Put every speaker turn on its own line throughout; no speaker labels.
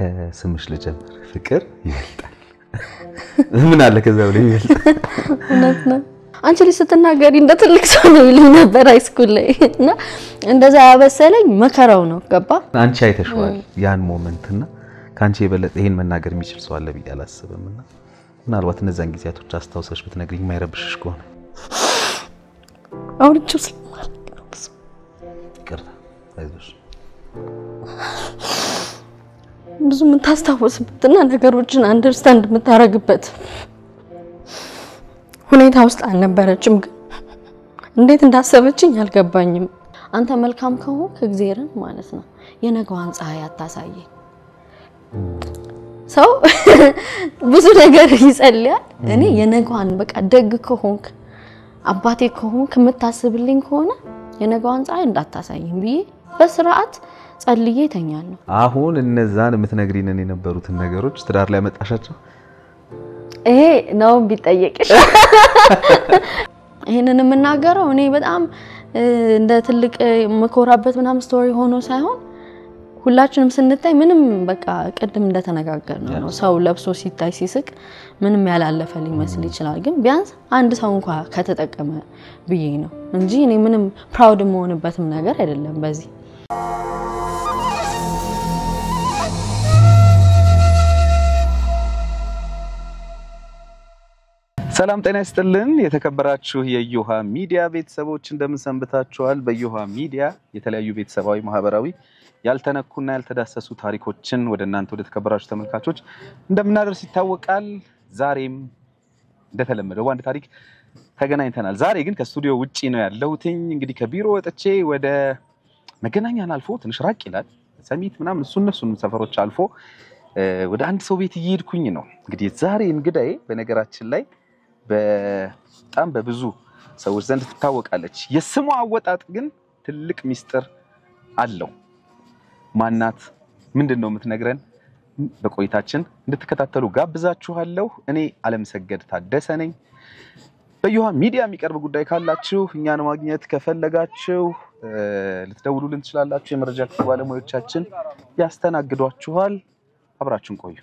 ከስምሽ ልጀምር። ፍቅር ይበልጣል። ምን አለ ከዛ ብለ ይበልጣል።
እውነት ነው። አንቺ ልጅ ስትናገሪ እንደ ትልቅ ሰው ነው ይሉኝ ነበር ሃይስኩል ላይ እና እንደዛ ያበሰለኝ መከራው ነው። ገባ አንቺ አይተሽዋል
ያን ሞመንት እና ከአንቺ የበለጠ ይሄን መናገር የሚችል ሰው አለ ብዬ አላስብም። እና ምናልባት እነዛን ጊዜያቶች አስታውሰሽ ብትነግሪኝ የማይረብሽሽ ከሆነ አውርቼው ስለማላውቅ ነው ብዙ ይቅርታ አይዞሽ
ብዙ የምታስታወስበትና ነገሮችን አንደርስታንድ የምታረግበት ሁኔታ ውስጥ አልነበረችም። ግን እንዴት እንዳሰበችኝ አልገባኝም። አንተ መልካም ከሆንክ እግዜርን ማለት ነው የነገዋን ፀሐይ አታሳየኝ። ሰው ብዙ ነገር ይጸልያል። እኔ የነገዋን በቃ ደግ ከሆንክ አባቴ ከሆንክ የምታስብልኝ ከሆነ የነገዋን ፀሐይ እንዳታሳየኝ ብዬ በስርዓት ጸልዬ እተኛለሁ።
አሁን እነዛን የምትነግሪንን የነበሩትን ነገሮች ትዳር ላይ ያመጣሻቸው
ይሄ ነው ቢጠየቅሽ ይህንን የምናገረው እኔ በጣም እንደ ትልቅ የምኮራበት ምናምን ስቶሪ ሆኖ ሳይሆን ሁላችንም ስንታይ ምንም በቃ ቅድም እንደተነጋገር ነው ሰው ለብሶ ሲታይ ሲስቅ ምንም ያላለፈ ሊመስል ይችላል፣ ግን ቢያንስ አንድ ሰው እንኳ ከተጠቀመ ብዬ ነው እንጂ እኔ ምንም ፕራውድ የምሆንበትም ነገር አይደለም በዚህ
ሰላም ጤና ይስጥልን። የተከበራችሁ የእዮሃ ሚዲያ ቤተሰቦች እንደምን ሰንብታችኋል? ሚዲያ የተለያዩ ቤተሰባዊ፣ ማህበራዊ ያልተነኩና ያልተዳሰሱ ታሪኮችን ወደ እናንተ ወደ ተከበራችሁ ተመልካቾች እንደምናደርስ ይታወቃል። ዛሬም እንደተለመደው በአንድ ታሪክ ተገናኝተናል። ዛሬ ግን ከስቱዲዮ ውጪ ነው ያለሁትኝ። እንግዲህ ከቢሮ ወጥቼ ወደ መገናኛን አልፎ ትንሽ ራቅ ይላል ሰሚት ምናምን እሱ እነሱን ሰፈሮች አልፎ ወደ አንድ ሰው ቤት እየሄድኩኝ ነው። እንግዲህ ዛሬ እንግዳዬ በነገራችን ላይ በጣም በብዙ ሰዎች ዘንድ ትታወቃለች። የስሙ አወጣጥ ግን ትልቅ ሚስጥር አለው። ማናት? ምንድን ነው የምትነግረን? በቆይታችን እንድትከታተሉ ጋብዛችኋለሁ። እኔ አለምሰገድ ታደሰ ነኝ። በእዮሃ ሚዲያ የሚቀርብ ጉዳይ ካላችሁ እኛን ማግኘት ከፈለጋችሁ ልትደውሉልን ትችላላችሁ። የመረጃ ክፍል ባለሙያዎቻችን ያስተናግዷችኋል። አብራችን ቆዩ።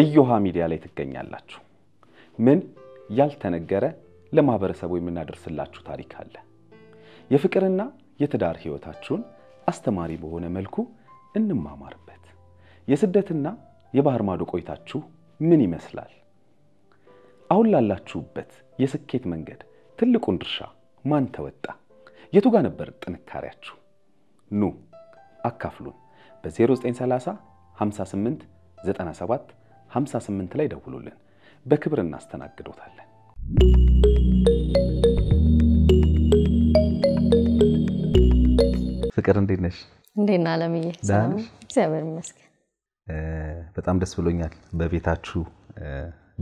እዮሃ ሚዲያ ላይ ትገኛላችሁ። ምን ያልተነገረ ለማህበረሰቡ የምናደርስላችሁ ታሪክ አለ። የፍቅርና የትዳር ህይወታችሁን አስተማሪ በሆነ መልኩ እንማማርበት። የስደትና የባህር ማዶ ቆይታችሁ ምን ይመስላል? አሁን ላላችሁበት የስኬት መንገድ ትልቁን ድርሻ ማን ተወጣ? የቱ ጋር ነበር ጥንካሬያችሁ? ኑ አካፍሉን በ0930 58 97 58 ላይ ደውሉልን። በክብር እናስተናግዶታለን። ፍቅር እንዴት ነሽ?
እንዴት ነህ አለምዬ? እግዚአብሔር ይመስገን።
በጣም ደስ ብሎኛል በቤታችሁ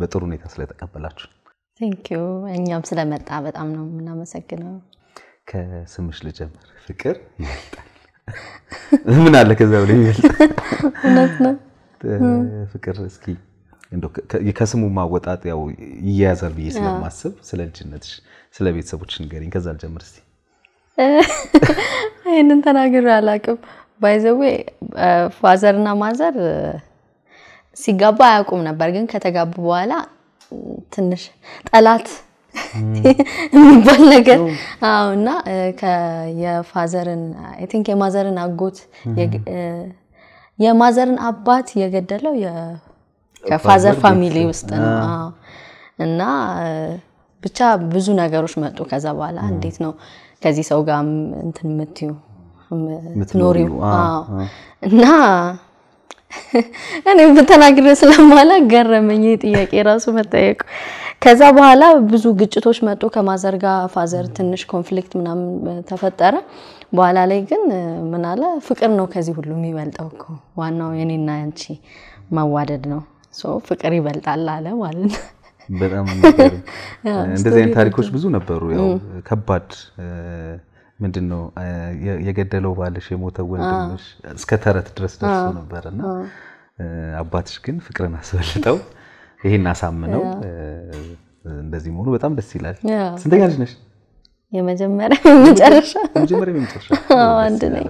በጥሩ ሁኔታ ስለተቀበላችሁ።
ቴንኪዩ። እኛም ስለመጣ በጣም ነው የምናመሰግነው።
ከስምሽ ልጀምር። ፍቅር ይበልጣል። ምን አለ ከዛ ብሎ ይበልጣል። እውነት ነው። ፍቅር እስኪ ከስሙ ማወጣጥ ያው ይያያዛል ብዬ ስለማስብ ስለ ልጅነትሽ፣ ስለ ቤተሰቦችሽ ንገሪኝ። ከዛ ልጀምር እስኪ።
ይህንን ተናግሬ አላውቅም። ባይዘዌ ፋዘር እና ማዘር ሲጋባ አያውቁም ነበር፣ ግን ከተጋቡ በኋላ ትንሽ ጠላት የሚባል ነገር እና የፋዘርን አይ ቲንክ የማዘርን አጎት የማዘርን አባት የገደለው ከፋዘር ፋሚሊ ውስጥ ነው እና ብቻ ብዙ ነገሮች መጡ። ከዛ በኋላ እንዴት ነው ከዚህ ሰው ጋር እንትን የምትዩ ምትኖሪው እና እኔ ብተናግር ስለማላ ገረመኝ ጥያቄ ራሱ መጠየቁ። ከዛ በኋላ ብዙ ግጭቶች መጡ ከማዘር ጋር ፋዘር ትንሽ ኮንፍሊክት ምናምን ተፈጠረ። በኋላ ላይ ግን ምን አለ ፍቅር ነው ከዚህ ሁሉ የሚበልጠው እኮ ዋናው የኔና ያንቺ መዋደድ ነው ፍቅር ይበልጣል አለ ማለት ነው።
በጣም እንደዚህ አይነት ታሪኮች ብዙ ነበሩ። ያው ከባድ ምንድን ነው የገደለው ባልሽ፣ የሞተው ወንድምሽ እስከ ተረት ድረስ ደርሶ ነበር እና አባትሽ ግን ፍቅርን አስበልጠው ይህን አሳምነው እንደዚህ መሆኑ በጣም ደስ ይላል። ስንተኛ ልጅ ነሽ?
የመጀመሪያ የመጨረሻ
የመጀመሪያ የመጨረሻ አንድ ነኝ።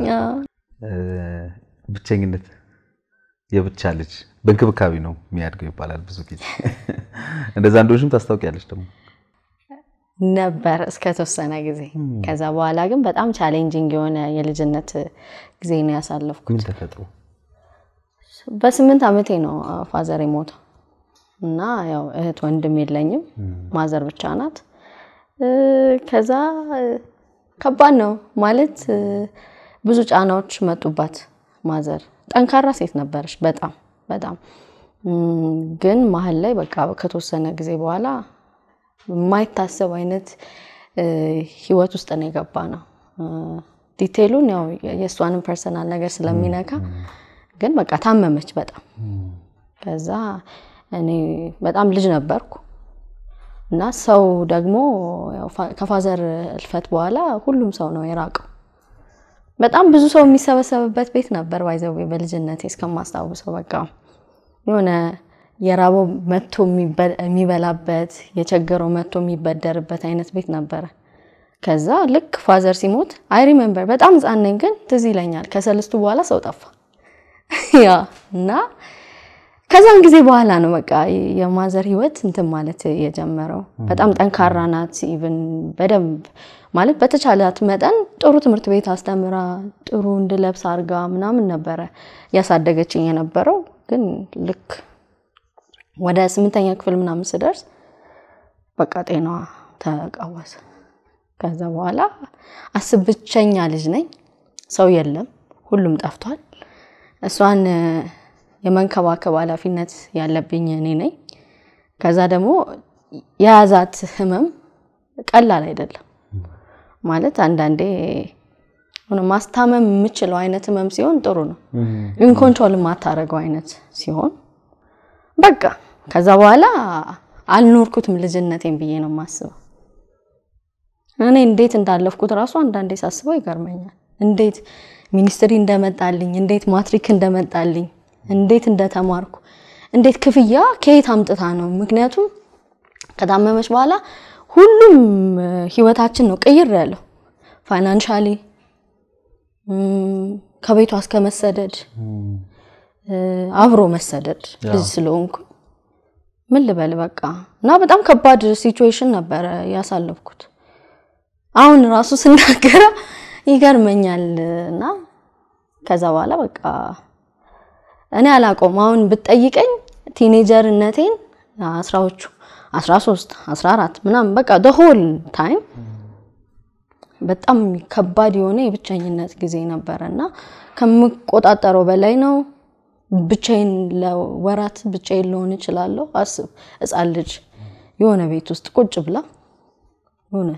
ብቸኝነት የብቻ ልጅ በእንክብካቤ ነው የሚያድገው ይባላል ብዙ ጊዜ። እንደዛ እንደሆንሽም ታስታውቂያለሽ ደግሞ
ነበር እስከ ተወሰነ ጊዜ። ከዛ በኋላ ግን በጣም ቻሌንጂንግ የሆነ የልጅነት ጊዜ ነው ያሳለፍኩት። ምን ተፈጥሮ በስምንት ዓመቴ ነው ፋዘር የሞተው እና ያው እህት ወንድም የለኝም ማዘር ብቻ ናት። ከዛ ከባድ ነው ማለት ብዙ ጫናዎች መጡባት። ማዘር ጠንካራ ሴት ነበረች በጣም በጣም ግን መሀል ላይ በቃ ከተወሰነ ጊዜ በኋላ የማይታሰብ አይነት ህይወት ውስጥ ነው የገባ ነው። ዲቴሉን ያው የእሷንም ፐርሰናል ነገር ስለሚነካ ግን በቃ ታመመች በጣም ከዛ እኔ በጣም ልጅ ነበርኩ እና ሰው ደግሞ ከፋዘር እልፈት በኋላ ሁሉም ሰው ነው የራቀው። በጣም ብዙ ሰው የሚሰበሰብበት ቤት ነበር። ባይዘው በልጅነቴ እስከማስታውሰው በቃ የሆነ የራበው መቶ የሚበላበት የቸገረው መቶ የሚበደርበት አይነት ቤት ነበረ። ከዛ ልክ ፋዘር ሲሞት አይ ሪመምበር በጣም ህጻን ነኝ፣ ግን ትዝ ይለኛል ከሰልስቱ በኋላ ሰው ጠፋ ያ እና ከዛም ጊዜ በኋላ ነው በቃ የማዘር ህይወት እንትን ማለት የጀመረው። በጣም ጠንካራ ናት። ኢቭን በደንብ ማለት በተቻላት መጠን ጥሩ ትምህርት ቤት አስተምራ ጥሩ እንድለብስ አድርጋ ምናምን ነበረ ያሳደገችኝ የነበረው። ግን ልክ ወደ ስምንተኛ ክፍል ምናምን ስደርስ በቃ ጤናዋ ተቃወሰ። ከዛ በኋላ አስብ ብቸኛ ልጅ ነኝ። ሰው የለም፣ ሁሉም ጠፍቷል። እሷን የመንከባከብ ኃላፊነት ያለብኝ እኔ ነኝ። ከዛ ደግሞ የያዛት ህመም ቀላል አይደለም ማለት አንዳንዴ ማስታመም የምችለው አይነት ህመም ሲሆን ጥሩ ነው፣ ግን ኮንትሮል የማታደርገው አይነት ሲሆን በቃ ከዛ በኋላ አልኖርኩትም ልጅነቴን ብዬ ነው የማስበው። እኔ እንዴት እንዳለፍኩት እራሱ አንዳንዴ ሳስበው ይገርመኛል። እንዴት ሚኒስትሪ እንደመጣልኝ፣ እንዴት ማትሪክ እንደመጣልኝ እንዴት እንደተማርኩ እንዴት ክፍያ ከየት አምጥታ ነው? ምክንያቱም ከታመመች በኋላ ሁሉም ህይወታችን ነው ቀይር ያለው ፋይናንሻሊ ከቤቷ እስከ መሰደድ አብሮ መሰደድ ልጅ ስለሆንኩ ምን ልበል በቃ እና በጣም ከባድ ሲቹዌሽን ነበረ ያሳለፍኩት። አሁን ራሱ ስናገረው ይገርመኛል እና ከዛ በኋላ በቃ እኔ አላቆም አሁን ብትጠይቀኝ ቲኔጀርነቴን አስራዎቹ 13 14 ምናምን በቃ ዘ ሆል ታይም በጣም ከባድ የሆነ የብቸኝነት ጊዜ ነበረ እና ከምቆጣጠረው በላይ ነው። ብቻዬን ለወራት ብቻዬን ልሆን እችላለሁ። አስብ ሕፃን ልጅ የሆነ ቤት ውስጥ ቁጭ ብላ ሆነ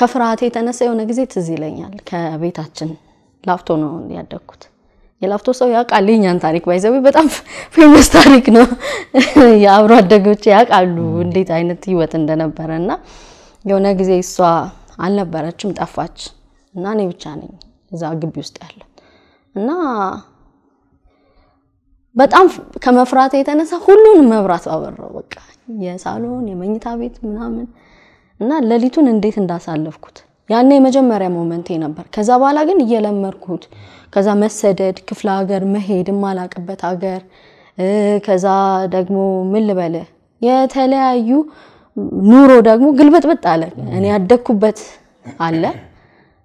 ከፍርሃት የተነሳ የሆነ ጊዜ ትዝ ይለኛል። ከቤታችን ላፍቶ ነው ያደግኩት። የላፍቶ ሰው ያውቃል ታሪክ ባይዘው በጣም ፌመስ ታሪክ ነው። የአብሮ አደጎች ያውቃሉ እንዴት አይነት ህይወት እንደነበረ እና የሆነ ጊዜ እሷ አልነበረችም ጠፋች እና እኔ ብቻ ነኝ እዛ ግቢ ውስጥ ያለ እና በጣም ከመፍራት የተነሳ ሁሉን መብራት አበራው። በቃ የሳሎን የመኝታ ቤት ምናምን እና ሌሊቱን እንዴት እንዳሳለፍኩት ያኔ የመጀመሪያ ሞመንቴ ነበር። ከዛ በኋላ ግን እየለመድኩት ከዛ መሰደድ፣ ክፍለ ሀገር መሄድ፣ የማላቅበት ሀገር ከዛ ደግሞ ምን ልበለ የተለያዩ ኑሮ ደግሞ ግልብጥብጥ አለ። እኔ ያደግኩበት አለ።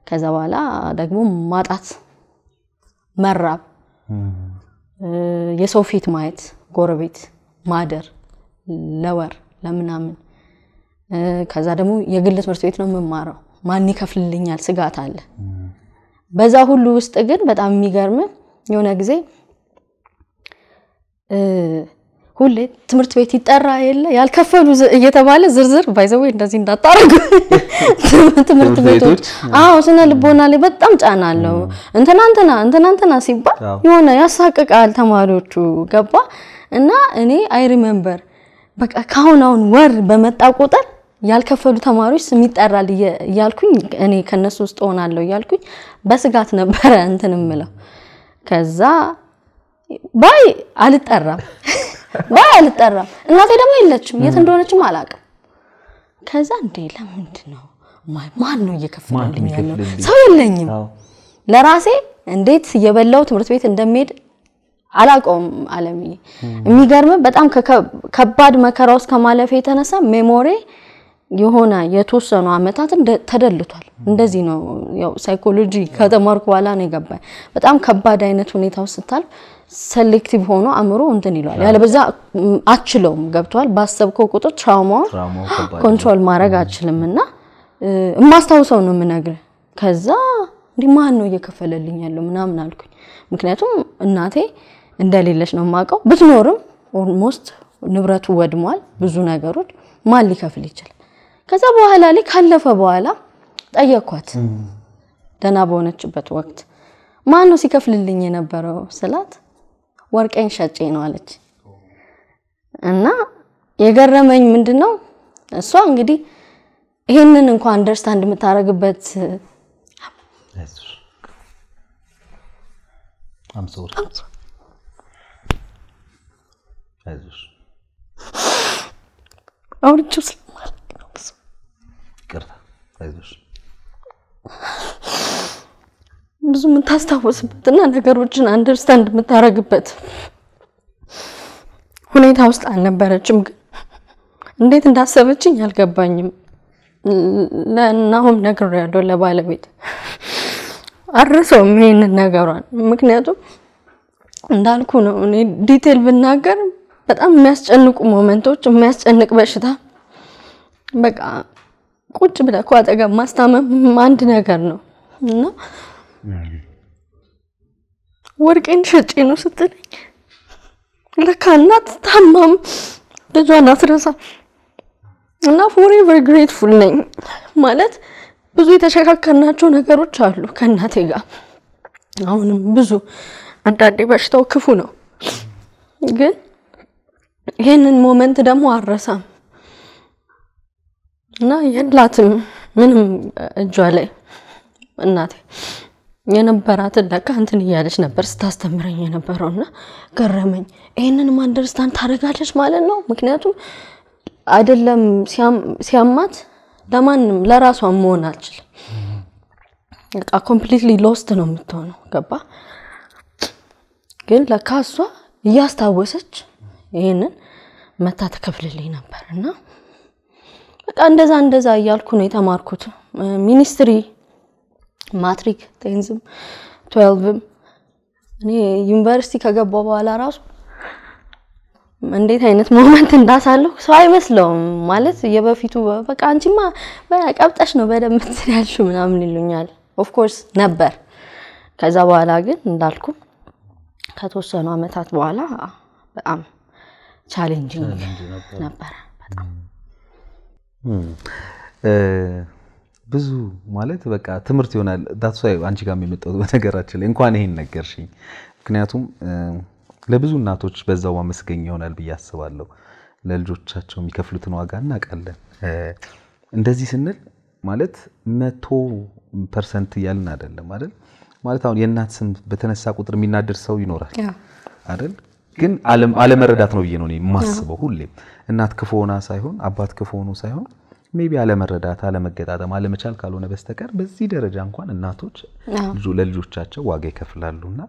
ከዛ በኋላ ደግሞ ማጣት፣ መራብ፣ የሰው ፊት ማየት፣ ጎረቤት ማደር ለወር ለምናምን ከዛ ደግሞ የግል ትምህርት ቤት ነው የምማረው። ማን ይከፍልልኛል ስጋት አለ። በዛ ሁሉ ውስጥ ግን በጣም የሚገርም የሆነ ጊዜ ሁሌ ትምህርት ቤት ይጠራ የለ ያልከፈሉ እየተባለ ዝርዝር ባይዘወይ እንደዚህ እንዳታረጉ ትምህርት ቤቶች። አዎ ስነ ልቦና ላይ በጣም ጫና አለው። እንትናንትና እንትናንትና ሲባል የሆነ ያሳቅቃል ተማሪዎቹ ገባ እና እኔ አይ ሪሜምበር በቃ ካሁን አሁን ወር በመጣ ቁጥር ያልከፈሉ ተማሪዎች ስም ይጠራል እያልኩኝ እኔ ከነሱ ውስጥ ሆናለሁ እያልኩኝ በስጋት ነበረ እንትን ምለው። ከዛ ባይ አልጠራም ባይ አልጠራም። እናቴ ደግሞ የለችም፣ የት እንደሆነችም አላውቅም። ከዛ እንዴ ለምንድን ነው ማን ነው እየከፈለልኝ ያለው? ሰው የለኝም። ለራሴ እንዴት የበላው ትምህርት ቤት እንደሚሄድ አላውቀውም። አለምዬ የሚገርም በጣም ከባድ መከራ ውስጥ የተነሳ ሜሞሪ የሆነ የተወሰኑ አመታት ተደልቷል። እንደዚህ ነው ያው ሳይኮሎጂ ከተማርኩ በኋላ ነው የገባኝ። በጣም ከባድ አይነት ሁኔታ ውስጥ ስታልፍ ሴሌክቲቭ ሆኖ አእምሮ እንትን ይለዋል። ያለበዛ አችለውም ገብቷል። ባሰብከው ቁጥር ትራውማ ኮንትሮል ማድረግ አችልም እና የማስታውሰው ነው የምነግር። ከዛ እንዲህ ማን ነው እየከፈለልኝ ያለው ምናምን አልኩኝ። ምክንያቱም እናቴ እንደሌለች ነው የማውቀው። ብትኖርም ኦልሞስት ንብረቱ ወድሟል፣ ብዙ ነገሮች ማን ሊከፍል ይችላል? ከዛ በኋላ ላይ ካለፈ በኋላ ጠየኳት ደህና በሆነችበት ወቅት ማን ነው ሲከፍልልኝ የነበረው ስላት ወርቄን ሸጬ ነው አለች። እና የገረመኝ ምንድን ነው እሷ እንግዲህ ይህንን እንኳን አንደርስታንድ የምታደርግበት
አውርቼው አይዞሽ።
ብዙ የምታስታወስበትና ነገሮችን አንደርስታንድ የምታረግበት ሁኔታ ውስጥ አልነበረችም። ግን እንዴት እንዳሰበችኝ አልገባኝም። ለናሁም ያለው ለባለቤት አረሰውም ይሄንን ነገሯን። ምክንያቱም እንዳልኩ ነው እኔ ዲቴል ብናገር በጣም የሚያስጨንቁ ሞመንቶች፣ የሚያስጨንቅ በሽታ በቃ ቁጭ ብለህ እኮ አጠገብ ማስታመም አንድ ነገር ነው እና ወርቄን ሸጬ ነው ስትለኝ ለካ እናት ታማም ልጇን አትረሳ እና ፎሬቨር ግሬትፉል ነኝ ማለት ብዙ የተሸካከርናቸው ነገሮች አሉ ከእናቴ ጋር አሁንም ብዙ አንዳንዴ በሽታው ክፉ ነው ግን ይህንን ሞመንት ደግሞ አረሳም እና የላትም ምንም እጇ ላይ እናቴ የነበራትን ለካ እንትን እያለች ነበር ስታስተምረኝ የነበረው እና ገረመኝ። ይህንን ማንደርስታን ታደርጋለች ማለት ነው። ምክንያቱም አይደለም ሲያማት ለማንም ለራሷ መሆን አልችልም። በቃ ኮምፕሊትሊ ሎስት ነው የምትሆነው። ገባ ግን ለካ እሷ እያስታወሰች ይህንን መታ ተከፍልልኝ ነበር እና በቃ እንደዛ እንደዛ እያልኩ ነው የተማርኩት። ሚኒስትሪ ማትሪክ ቴንዝም ትዌልቭም እኔ ዩኒቨርሲቲ ከገባ በኋላ ራሱ እንዴት አይነት ሞመንት እንዳሳለሁ ሰው አይመስለውም። ማለት የበፊቱ በቃ አንቺማ ቀብጠሽ ነው በደንብ እንትን ያልሽው ምናምን ይሉኛል። ኦፍኮርስ ነበር። ከዛ በኋላ ግን እንዳልኩ ከተወሰኑ አመታት በኋላ በጣም ቻሌንጂንግ ነበረ በጣም
ብዙ ማለት በቃ ትምህርት ይሆናል። ዳትሷ አንቺ ጋር የሚመጣው በነገራችን ላይ እንኳን ይሄን ነገርሽኝ። ምክንያቱም ለብዙ እናቶች በዛው አመስገኝ ይሆናል ብዬ አስባለሁ። ለልጆቻቸው የሚከፍሉትን ዋጋ እናውቃለን። እንደዚህ ስንል ማለት መቶ ፐርሰንት እያልን አይደለም አይደል? ማለት አሁን የእናት ስም በተነሳ ቁጥር የሚናደድ ሰው ይኖራል አይደል? ግን አለመረዳት ነው ብዬ ነው የማስበው ሁሌም። እናት ክፉ ሆና ሳይሆን አባት ክፉ ሆኖ ሳይሆን ሜይ ቢ አለመረዳት፣ አለመገጣጠም፣ አለመቻል ካልሆነ በስተቀር በዚህ ደረጃ እንኳን እናቶች ለልጆቻቸው ዋጋ ይከፍላሉና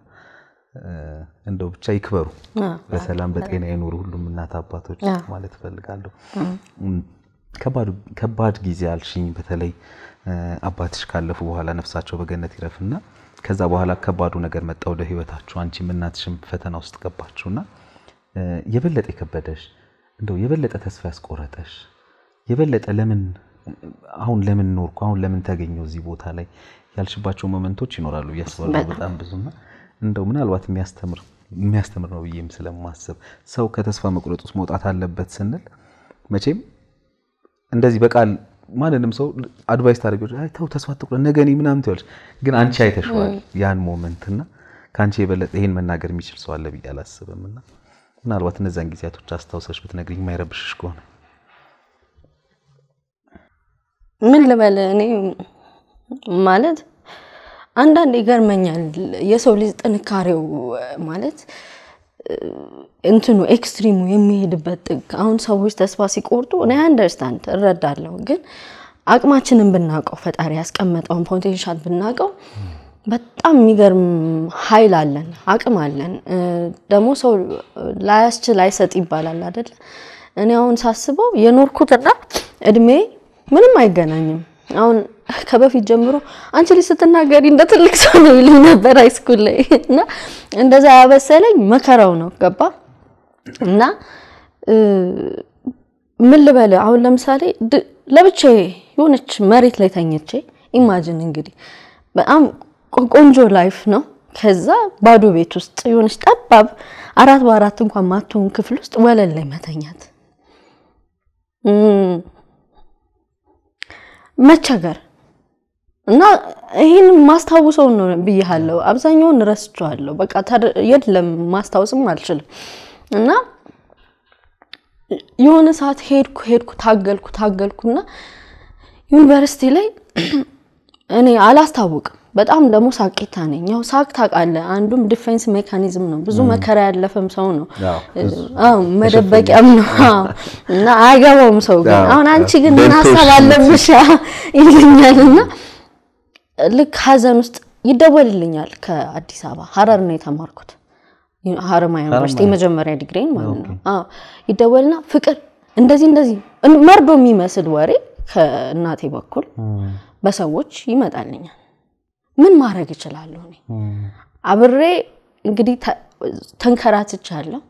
እንደው ብቻ ይክበሩ፣ በሰላም በጤና ይኑሩ ሁሉም እናት አባቶች ማለት እፈልጋለሁ። ከባድ ጊዜ አልሽኝ። በተለይ አባትሽ ካለፉ በኋላ ነፍሳቸው በገነት ይረፍና ከዛ በኋላ ከባዱ ነገር መጣ ወደ ህይወታችሁ። አንቺም እናትሽም ፈተና ውስጥ ገባችሁና የበለጠ የከበደሽ እንደው የበለጠ ተስፋ ያስቆረጠሽ የበለጠ ለምን አሁን ለምን ኖርኩ አሁን ለምን ተገኘው እዚህ ቦታ ላይ ያልሽባቸው ሞመንቶች ይኖራሉ እያስባሉ በጣም ብዙና እንደው ምናልባት የሚያስተምር የሚያስተምር ነው ብዬም ስለማስብ ሰው ከተስፋ መቁረጥ ውስጥ መውጣት አለበት ስንል መቼም እንደዚህ በቃል ማንንም ሰው አድቫይስ ታደርጊዋለሽ፣ ተው ተስፋ አትቁረጥ፣ ነገ እኔ ምናምን ትይዋለሽ። ግን አንቺ አይተሽዋል ያን ሞመንት እና ከአንቺ የበለጠ ይህን መናገር የሚችል ሰው አለ ብዬ አላስብም። እና ምናልባት እነዚያን ጊዜያቶች አስታውሰሽ ብትነግሪኝ የማይረብሽሽ ከሆነ
ምን ልበል እኔ ማለት አንዳንድ ይገርመኛል የሰው ልጅ ጥንካሬው ማለት እንትኑ ኤክስትሪሙ የሚሄድበት ጥግ አሁን ሰዎች ተስፋ ሲቆርጡ እኔ አንደርስታንድ እረዳለሁ። ግን አቅማችንን ብናውቀው ፈጣሪ ያስቀመጠውን ፖቴንሻል ብናውቀው በጣም የሚገርም ኃይል አለን፣ አቅም አለን። ደግሞ ሰው ላያስችል አይሰጥ ይባላል አይደለ? እኔ አሁን ሳስበው የኖርኩትና እድሜ ምንም አይገናኝም። አሁን ከበፊት ጀምሮ አንቺ ልጅ ስትናገሪ እንደ ትልቅ ሰው ነው ይሉኝ ነበር ሃይስኩል ላይ እና እንደዛ ያበሰለኝ መከራው ነው ገባ እና ምን ልበል አሁን ለምሳሌ ለብቻዬ የሆነች መሬት ላይ ተኝቼ ኢማጂን እንግዲህ በጣም ቆንጆ ላይፍ ነው። ከዛ ባዶ ቤት ውስጥ የሆነች ጠባብ አራት በአራት እንኳን ማትሆን ክፍል ውስጥ ወለል ላይ መተኛት መቸገር እና ይህን ማስታውሰው ነው ብያለሁ። አብዛኛውን ረስቸዋለሁ። በቃ የለም ማስታወስም አልችልም። እና የሆነ ሰዓት ሄድኩ ሄድኩ ታገልኩ ታገልኩ እና ዩኒቨርሲቲ ላይ እኔ አላስታውቅም በጣም ደግሞ ሳቂታ ነኝ። ያው ሳቅ ታውቃለህ፣ አንዱም ዲፌንስ ሜካኒዝም ነው። ብዙ መከራ ያለፈም ሰው ነው። መደበቂያም ነው እና አያገባውም ሰው ግን አሁን አንቺ ግን ምን ሀሳብ አለብሽ ይለኛል እና ልክ ሀዘን ውስጥ ይደወልልኛል። ከአዲስ አበባ ሀረር ነው የተማርኩት፣ ሀረማያ ዩኒቨርሲቲ የመጀመሪያ ዲግሪን ማለት ነው። አዎ ይደወልና ፍቅር እንደዚህ እንደዚህ መርዶ የሚመስል ወሬ ከእናቴ በኩል በሰዎች ይመጣልኛል ምን ማድረግ እችላለሁ? እኔ አብሬ እንግዲህ ተንከራትቻለሁ፣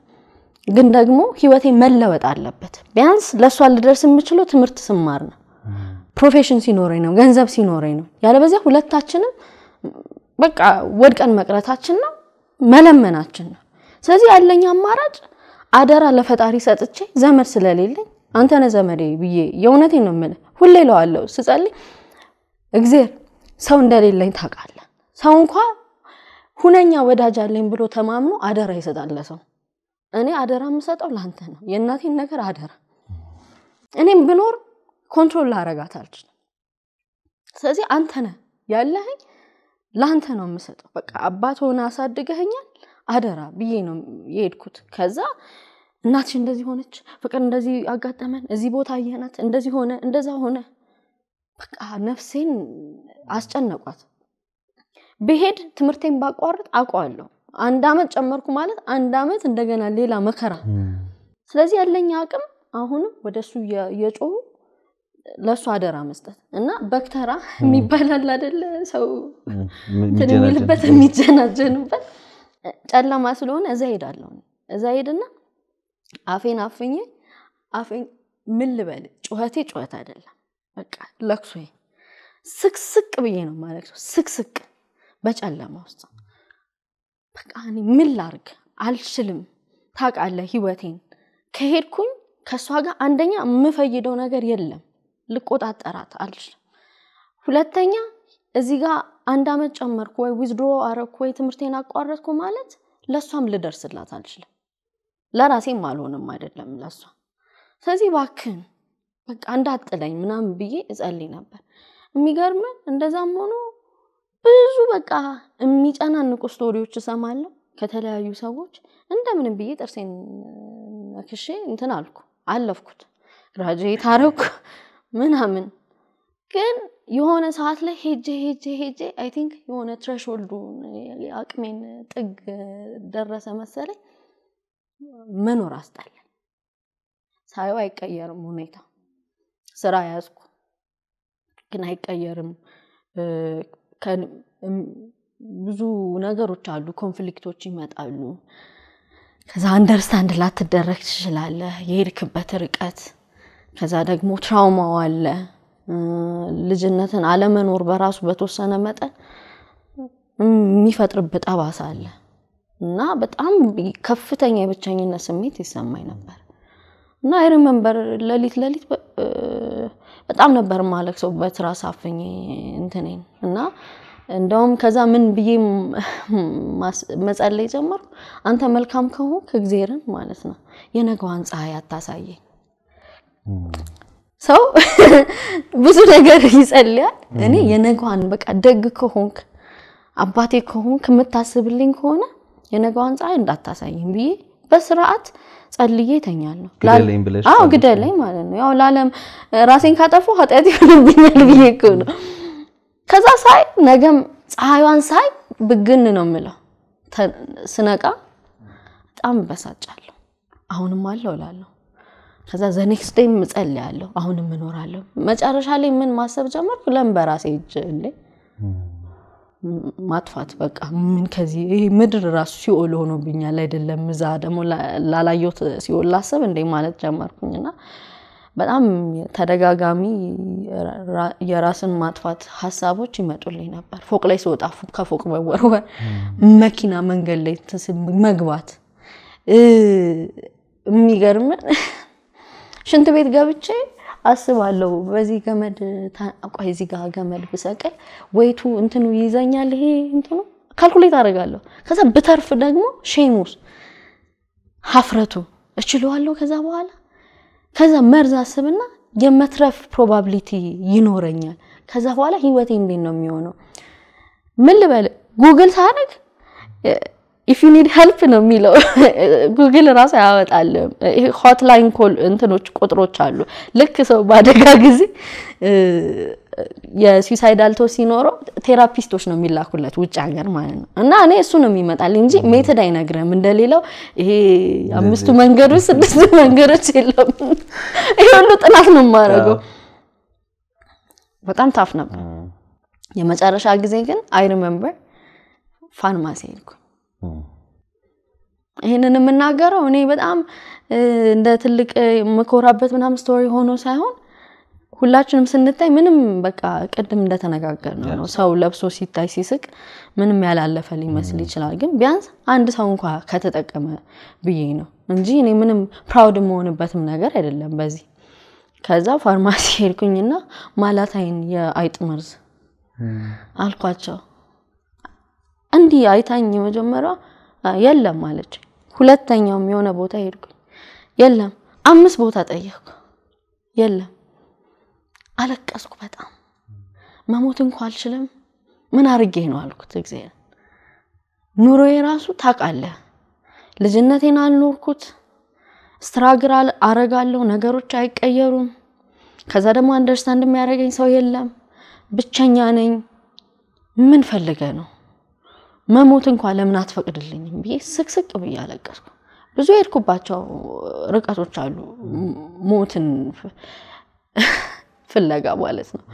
ግን ደግሞ ህይወቴ መለወጥ አለበት። ቢያንስ ለእሷ ልደርስ የምችለው ትምህርት ስማር ነው፣ ፕሮፌሽን ሲኖረኝ ነው፣ ገንዘብ ሲኖረኝ ነው። ያለበዚያ ሁለታችንም በቃ ወድቀን መቅረታችን ነው፣ መለመናችን ነው። ስለዚህ ያለኝ አማራጭ አደራ ለፈጣሪ ሰጥቼ ዘመድ ስለሌለኝ አንተነ ዘመዴ ብዬ የእውነቴ ነው የምልህ። ሁሌ እለዋለሁ ስጸልይ እግዜር ሰው እንደሌለኝ ታውቃለህ። ሰው እንኳ ሁነኛ ወዳጅ አለኝ ብሎ ተማምኖ አደራ ይሰጣል ለሰው። እኔ አደራ የምሰጠው ለአንተ ነው፣ የእናቴን ነገር አደራ። እኔም ብኖር ኮንትሮል ላረጋት አልችልም። ስለዚህ አንተ ነህ ያለኸኝ፣ ለአንተ ነው የምሰጠው። በቃ አባት ሆነ አደራ ብዬ ነው የሄድኩት። ከዛ እናትሽ እንደዚህ ሆነች፣ ፍቅር እንደዚህ አጋጠመን፣ እዚህ ቦታ አየናት፣ እንደዚህ ሆነ፣ እንደዛ ሆነ በቃ ነፍሴን አስጨነቋት። ብሄድ ትምህርቴን ባቋርጥ አውቀዋለሁ። አንድ አመት ጨመርኩ ማለት አንድ አመት እንደገና ሌላ መከራ። ስለዚህ ያለኝ አቅም አሁንም ወደሱ የጮሁ ለእሱ አደራ መስጠት እና በክተራ የሚባላል አይደለ ሰው
እንትን የሚልበት የሚጀናጀንበት
ጨለማ ስለሆነ እዛ ሄዳለሁ። እዛ ሄድና አፌን አፍኜ አፌን ምን ልበል፣ ጩኸቴ ጩኸት አይደለም በቃ ለቅሶዬ ስቅስቅ ብዬ ነው የማለቅሰው። ስቅስቅ በጨለማ ውስጥ በቃ እኔ ምን ላርግ አልችልም። ታውቃለህ ህይወቴን ከሄድኩኝ ከእሷ ጋር አንደኛ የምፈይደው ነገር የለም፣ ልቆጣጠራት አልችልም። ሁለተኛ እዚህ ጋር አንድ አመት ጨመርኩ ወይ ዊዝድሮ አረኩ ወይ ትምህርቴን አቋረጥኩ ማለት ለእሷም ልደርስላት አልችልም፣ ለራሴም አልሆንም አይደለም ለእሷ። ስለዚህ እባክህን በቃ እንዳጥለኝ ምናምን ብዬ እጸልይ ነበር። የሚገርም እንደዛም ሆኖ ብዙ በቃ የሚጨናንቁ ስቶሪዎች እሰማለሁ ከተለያዩ ሰዎች። እንደምንም ብዬ ጥርሴን ነክሼ እንትን አልኩ አለፍኩት፣ ራጄ ታረኩ ምናምን። ግን የሆነ ሰዓት ላይ ሄጄ ሄጄ ሄጄ አይ ቲንክ የሆነ ትረሾልዱ አቅሜን ጥግ ደረሰ መሰለኝ መኖር አስጠላኝ። ሳየው አይቀየርም ሁኔታ። ስራ ያዝኩ፣ ግን አይቀየርም። ብዙ ነገሮች አሉ፣ ኮንፍሊክቶች ይመጣሉ። ከዛ አንደርስታንድ ላትደረግ ትችላለ የሄድክበት ርቀት። ከዛ ደግሞ ትራውማው አለ። ልጅነትን አለመኖር በራሱ በተወሰነ መጠን የሚፈጥርብህ ጠባሳ አለ እና በጣም ከፍተኛ የብቸኝነት ስሜት ይሰማኝ ነበር። እና አይ ሪሜምበር ለሊት ለሊት በጣም ነበር ማለቅሰው በትራስ አፍኜ እንትኔን እና እንደውም ከዛ ምን ብዬ መጸለይ ጀመሩ። አንተ መልካም ከሆንክ እግዜርን ማለት ነው የነገዋን ፀሐይ አታሳየኝ። ሰው ብዙ ነገር ይጸልያል። እኔ የነገዋን በቃ ደግ ከሆንክ አባቴ ከሆንክ የምታስብልኝ ከሆነ የነገዋን ፀሐይ እንዳታሳየኝ ብዬ በስርዓት ጸልዬ ይተኛለሁ።
አዎ ግደለኝ
ማለት ነው። ያው ለዓለም ራሴን ካጠፉ ኃጢአት ይሆንብኛል ብዬ እኮ ነው። ከዛ ሳይ ነገም ፀሐይዋን ሳይ ብግን ነው የምለው። ስነቃ በጣም እበሳጫለሁ። አሁንም አለው እላለሁ። ከዛ ዘ ኔክስት ዴይ እጸልያለሁ። አሁንም እኖራለሁ። መጨረሻ ላይ ምን ማሰብ ጀመርኩ? ለምን በራሴ እጅ ማጥፋት በቃ ምን ከዚህ ይሄ ምድር ራሱ ሲኦል ሆኖብኛል፣ አይደለም እዛ ደግሞ ላላየሁት ሲኦል ላስብ እንዴ ማለት ጀመርኩኝና በጣም ተደጋጋሚ የራስን ማጥፋት ሀሳቦች ይመጡልኝ ነበር። ፎቅ ላይ ስወጣ ከፎቅ መወርወር፣ መኪና መንገድ ላይ መግባት። የሚገርምን ሽንት ቤት ገብቼ አስባለሁ። በዚህ ገመድ ቆይ እዚህ ጋር ገመድ ብሰቅል ወይቱ እንትኑ ይዘኛል ይሄ እንትኑ ካልኩሌት አደርጋለሁ። ከዛ ብተርፍ ደግሞ ሼሙስ ሀፍረቱ እችለዋለሁ። ከዛ በኋላ ከዛ መርዝ አስብና የመትረፍ ፕሮባብሊቲ ይኖረኛል። ከዛ በኋላ ህይወቴ እንዴት ነው የሚሆነው? ምን ልበል ጉግል ሳደርግ ኢፍ ዩ ኒድ ሄልፕ ነው የሚለው ጉግል ራሱ ያወጣልም። ሆትላይን ኮል እንትኖች ቁጥሮች አሉ። ልክ ሰው በአደጋ ጊዜ የሱሳይዳል ቶ ሲኖረው ቴራፒስቶች ነው የሚላኩለት ውጭ ሀገር ማለት ነው። እና እኔ እሱ ነው የሚመጣል እንጂ ሜትድ አይነግረም። እንደሌለው ይሄ አምስቱ መንገዶች ስድስቱ መንገዶች የለም። ይሄ ሁሉ ጥናት ነው የማደርገው። በጣም ታፍ ነበር። የመጨረሻ ጊዜ ግን አይ ሪመምበር ፋርማሲ ሄድኩኝ። ይህንን የምናገረው እኔ በጣም እንደ ትልቅ የምኮራበት ምናምን ስቶሪ ሆኖ ሳይሆን ሁላችንም ስንታይ ምንም በቃ ቅድም እንደተነጋገር ነው ሰው ለብሶ ሲታይ ሲስቅ ምንም ያላለፈ ሊመስል ይችላል። ግን ቢያንስ አንድ ሰው እንኳ ከተጠቀመ ብዬ ነው እንጂ እኔ ምንም ፕራውድ የምሆንበትም ነገር አይደለም በዚህ። ከዛ ፋርማሲ ሄድኩኝና ማላታይን የአይጥ መርዝ አልኳቸው። እንዲህ አይታኝ መጀመሪያ የለም አለች። ሁለተኛውም የሆነ ቦታ ሄድኩኝ፣ የለም። አምስት ቦታ ጠየቅኩ፣ የለም። አለቀስኩ በጣም መሞት እንኳ አልችልም። ምን አርጌ ነው አልኩት። እግዚአብሔር ኑሮዬ ራሱ ታውቃለህ፣ ልጅነቴን አልኖርኩት። ስትራግር አረጋለሁ፣ ነገሮች አይቀየሩም። ከዛ ደግሞ አንደርስታንድ የሚያደርገኝ ሰው የለም፣ ብቸኛ ነኝ። ምን ፈልገ ነው መሞት እንኳን ለምን አትፈቅድልኝም ብዬ ስቅስቅ ብዬ አለቀስኩ። ብዙ የሄድኩባቸው ርቀቶች አሉ፣ ሞትን ፍለጋ ማለት ነው።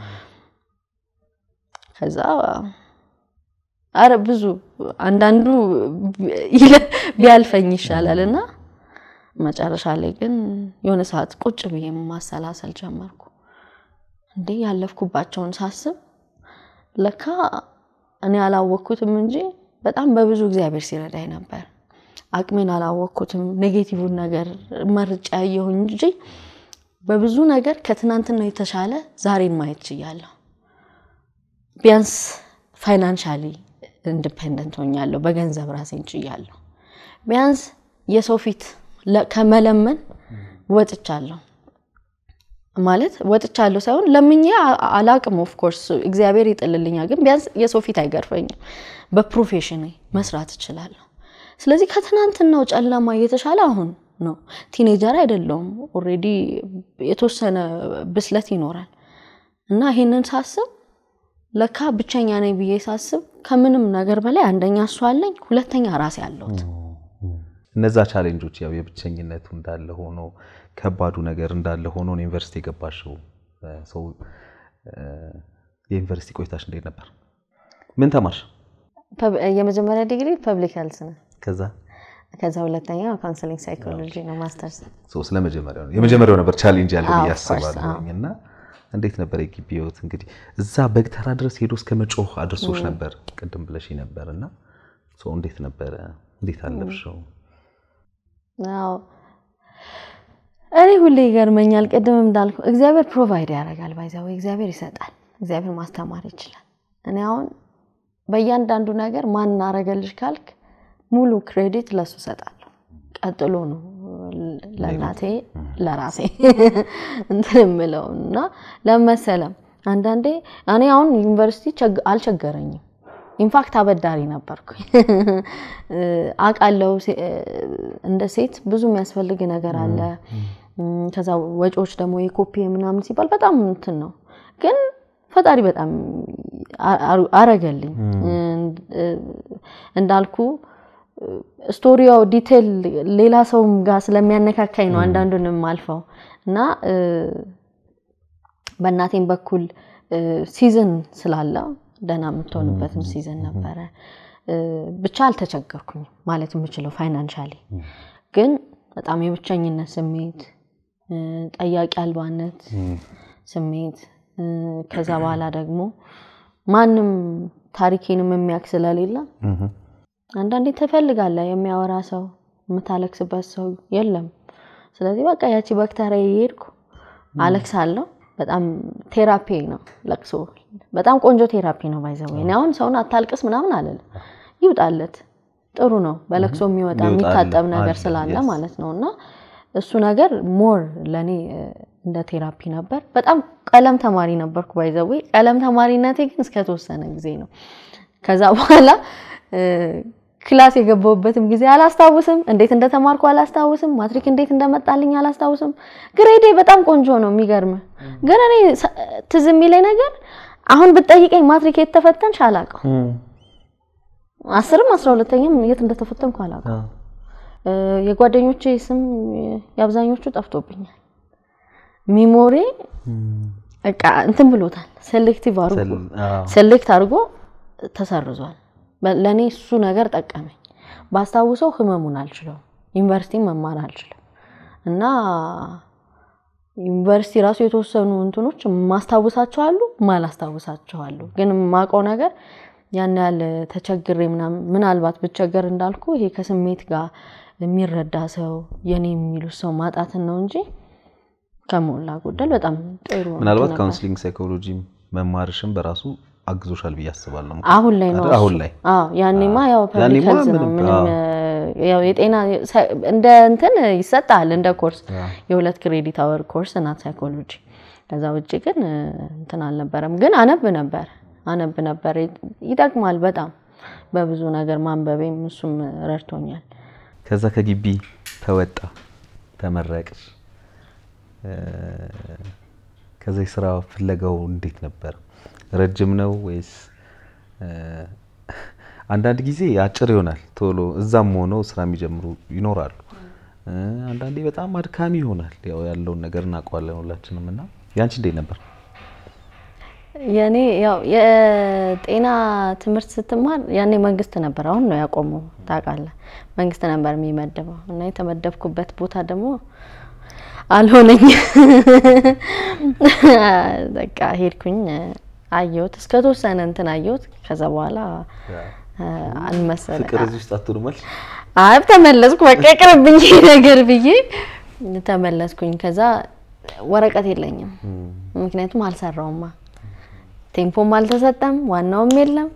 ከዛ አረ ብዙ አንዳንዱ ቢያልፈኝ ይሻላል እና መጨረሻ ላይ ግን የሆነ ሰዓት ቁጭ ብዬ ማሰላሰል ጀመርኩ። እንዴ ያለፍኩባቸውን ሳስብ ለካ እኔ አላወቅኩትም እንጂ በጣም በብዙ እግዚአብሔር ሲረዳኝ ነበር። አቅሜን አላወቅኩትም። ኔጌቲቭን ነገር መርጫ ያየሁኝ እንጂ በብዙ ነገር ከትናንትና የተሻለ ዛሬን ማየት ችያለሁ። ቢያንስ ፋይናንሻሊ ኢንዲፔንደንት ሆኛለሁ። በገንዘብ ራሴን ችያለሁ። ቢያንስ የሰው ፊት ከመለመን ወጥቻለሁ። ማለት ወጥቻለሁ ሳይሆን ለምኜ አላቅም። ኦፍኮርስ እግዚአብሔር ይጥልልኛል፣ ግን ቢያንስ የሰው ፊት አይገርፈኝም። በፕሮፌሽን መስራት እችላለሁ። ስለዚህ ከትናንትናው ጨለማ እየተሻለ አሁን ነው። ቲኔጀር አይደለውም። ኦልሬዲ የተወሰነ ብስለት ይኖራል እና ይሄንን ሳስብ ለካ ብቸኛ ነኝ ብዬ ሳስብ ከምንም ነገር በላይ አንደኛ እሱ አለኝ፣ ሁለተኛ ራሴ አለሁት።
እነዛ ቻሌንጆች ያው የብቸኝነቱ እንዳለ ሆኖ ከባዱ ነገር እንዳለ ሆኖ ዩኒቨርሲቲ የገባሽው ሰው የዩኒቨርሲቲ ቆይታሽ እንዴት ነበር? ምን ተማርሽ?
የመጀመሪያ ዲግሪ ፐብሊክ ሄልስ ነው። ከዛ ከዛ ሁለተኛ ካውንስሊንግ ሳይኮሎጂ ነው ማስተርስ።
ስለ መጀመሪያው ነው የመጀመሪያው ነበር ቻሌንጅ ያለ ብዬ አስባለሁ። እና እንዴት ነበር የግቢ ህይወት? እንግዲህ እዛ በግተራ ድረስ ሄዶ እስከ መጮህ አድርሶች ነበር ቅድም ብለሽ ነበር። እና እንዴት ነበረ? እንዴት አለብሽው?
አዎ እኔ ሁሌ ይገርመኛል። ቅድምም እንዳልኩ እግዚአብሔር ፕሮቫይድ ያደርጋል፣ ባይዛዊ እግዚአብሔር ይሰጣል፣ እግዚአብሔር ማስተማር ይችላል። እኔ አሁን በእያንዳንዱ ነገር ማን አረገልሽ ካልክ ሙሉ ክሬዲት ለሱ እሰጣለሁ። ቀጥሎ ነው ለእናቴ ለራሴ እንትን የምለው እና ለመሰለም አንዳንዴ እኔ አሁን ዩኒቨርሲቲ አልቸገረኝም ኢንፋክት አበዳሪ ነበርኩኝ አውቃለሁ። እንደ ሴት ብዙ የሚያስፈልግ ነገር አለ። ከዛ ወጪዎች ደግሞ የኮፒ ምናምን ሲባል በጣም እንትን ነው፣ ግን ፈጣሪ በጣም አረገልኝ። እንዳልኩ ስቶሪያው ዲቴል ሌላ ሰውም ጋር ስለሚያነካካኝ ነው አንዳንዱንም አልፈው እና በእናቴም በኩል ሲዝን ስላለው። ደህና የምትሆንበትም ሲዝን ነበረ። ብቻ አልተቸገርኩኝም ማለት የምችለው ፋይናንሻሊ። ግን በጣም የብቸኝነት ስሜት፣ ጠያቂ አልባነት ስሜት ከዛ በኋላ ደግሞ ማንም ታሪኬንም የሚያክ ስለሌለ አንዳንዴ ትፈልጋለ የሚያወራ ሰው፣ የምታለክስበት ሰው የለም። ስለዚህ በቃ ያቺ በክተራ የሄድኩ አለቅሳለሁ በጣም ቴራፒ ነው ለቅሶ። በጣም ቆንጆ ቴራፒ ነው። ባይዘው እኔ አሁን ሰውን አታልቅስ ምናምን አለል ይውጣለት ጥሩ ነው። በለቅሶ የሚወጣ የሚታጠብ ነገር ስላለ ማለት ነው። እና እሱ ነገር ሞር ለእኔ እንደ ቴራፒ ነበር። በጣም ቀለም ተማሪ ነበርኩ ባይዘዌ። ቀለም ተማሪነቴ ግን እስከተወሰነ ጊዜ ነው። ከዛ በኋላ ክላስ የገባሁበትም ጊዜ አላስታውስም። እንዴት እንደተማርኩ አላስታውስም። ማትሪክ እንዴት እንደመጣልኝ አላስታውስም። ግሬዴ በጣም ቆንጆ ነው። የሚገርም ግን እኔ ትዝ የሚለኝ ነገር አሁን ብትጠይቀኝ ማትሪክ የት ተፈተንሽ አላውቅም። አስርም አስራ ሁለተኛም የት እንደተፈተንኩ አላውቀው የጓደኞቼ ስም የአብዛኞቹ ጠፍቶብኛል። ሚሞሪ እንትን ብሎታል። ሴሌክቲቭ አድርጎ ሴሌክት አድርጎ ተሰርዟል። ለእኔ እሱ ነገር ጠቀመኝ። ባስታውሰው ህመሙን አልችለውም። ዩኒቨርሲቲ መማር አልችልም እና ዩኒቨርሲቲ ራሱ የተወሰኑ እንትኖች ማስታውሳቸው አሉ፣ ማላስታውሳቸው አሉ። ግን ማቀው ነገር ያን ያህል ተቸግሬ ምናምን ምናልባት ብቸገር እንዳልኩ ይሄ ከስሜት ጋር የሚረዳ ሰው የኔ የሚሉ ሰው ማጣትን ነው እንጂ ከሞላ ጎደል በጣም ጥሩ ምናልባት
ካውንስሊንግ ሳይኮሎጂ መማርሽም በራሱ አግዞሻል ብዬ አስባለሁ። አሁን ላይ ነው አሁን ላይ
ያኔማ ያው ፐብሊክ ምንም ያው የጤና እንደ እንትን ይሰጣል እንደ ኮርስ የሁለት ክሬዲት አወር ኮርስ እና ሳይኮሎጂ። ከዛ ውጭ ግን እንትን አልነበረም። ግን አነብ ነበር አነብ ነበር። ይጠቅማል በጣም በብዙ ነገር ማንበቤም እሱም ረድቶኛል።
ከዛ ከግቢ ተወጣ ተመረቅሽ። ከዚህ ስራ ፍለጋው እንዴት ነበር? ረጅም ነው ወይስ? አንዳንድ ጊዜ አጭር ይሆናል ቶሎ እዛም ሆነው ስራ የሚጀምሩ ይኖራሉ። አንዳንዴ በጣም አድካሚ ይሆናል። ያው ያለውን ነገር እናውቀዋለን ሁላችንም እና ያንቺ እንዴት ነበር?
የኔ ያው የጤና ትምህርት ስትማር ያኔ መንግስት ነበር፣ አሁን ነው ያቆመው ታውቃለህ። መንግስት ነበር የሚመደበው እና የተመደብኩበት ቦታ ደግሞ አልሆነኝ፣ በቃ ሄድኩኝ። አየሁት እስከ ተወሰነ እንትን አየሁት። ከዛ በኋላ አልመሰለ ፍቅር እዚህ ውስጥ አትኖርማል። አይ ተመለስኩ፣ በቃ ቅርብኝ ነገር ብዬ ተመለስኩኝ። ከዛ ወረቀት የለኝም፣ ምክንያቱም አልሰራውማ። ቴምፖም አልተሰጠም፣ ዋናውም የለም፣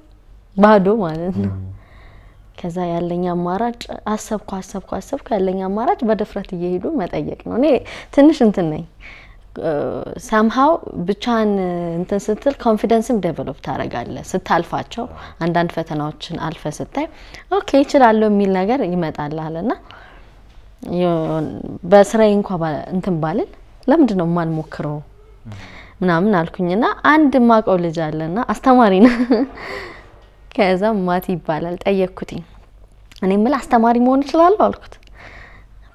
ባዶ ማለት ነው። ከዛ ያለኝ አማራጭ አሰብኩ አሰብኩ አሰብኩ። ያለኝ አማራጭ በድፍረት እየሄዱ መጠየቅ ነው። እኔ ትንሽ እንትን ነኝ ሳምሃው ብቻን እንትን ስትል ኮንፊደንስም ዴቨሎፕ ታደርጋለህ። ስታልፋቸው አንዳንድ ፈተናዎችን አልፈ ስታይ ኦኬ ይችላለሁ የሚል ነገር ይመጣልሃል እና በስራዬ እንኳ እንትን ባልል ለምንድን ነው የማልሞክረው ምናምን አልኩኝና አንድ ማቀው ልጅ አለና አስተማሪ ነው። ከዛ ማቲ ይባላል ጠየቅኩትኝ። እኔ ምል አስተማሪ መሆን እችላለሁ አልኩት።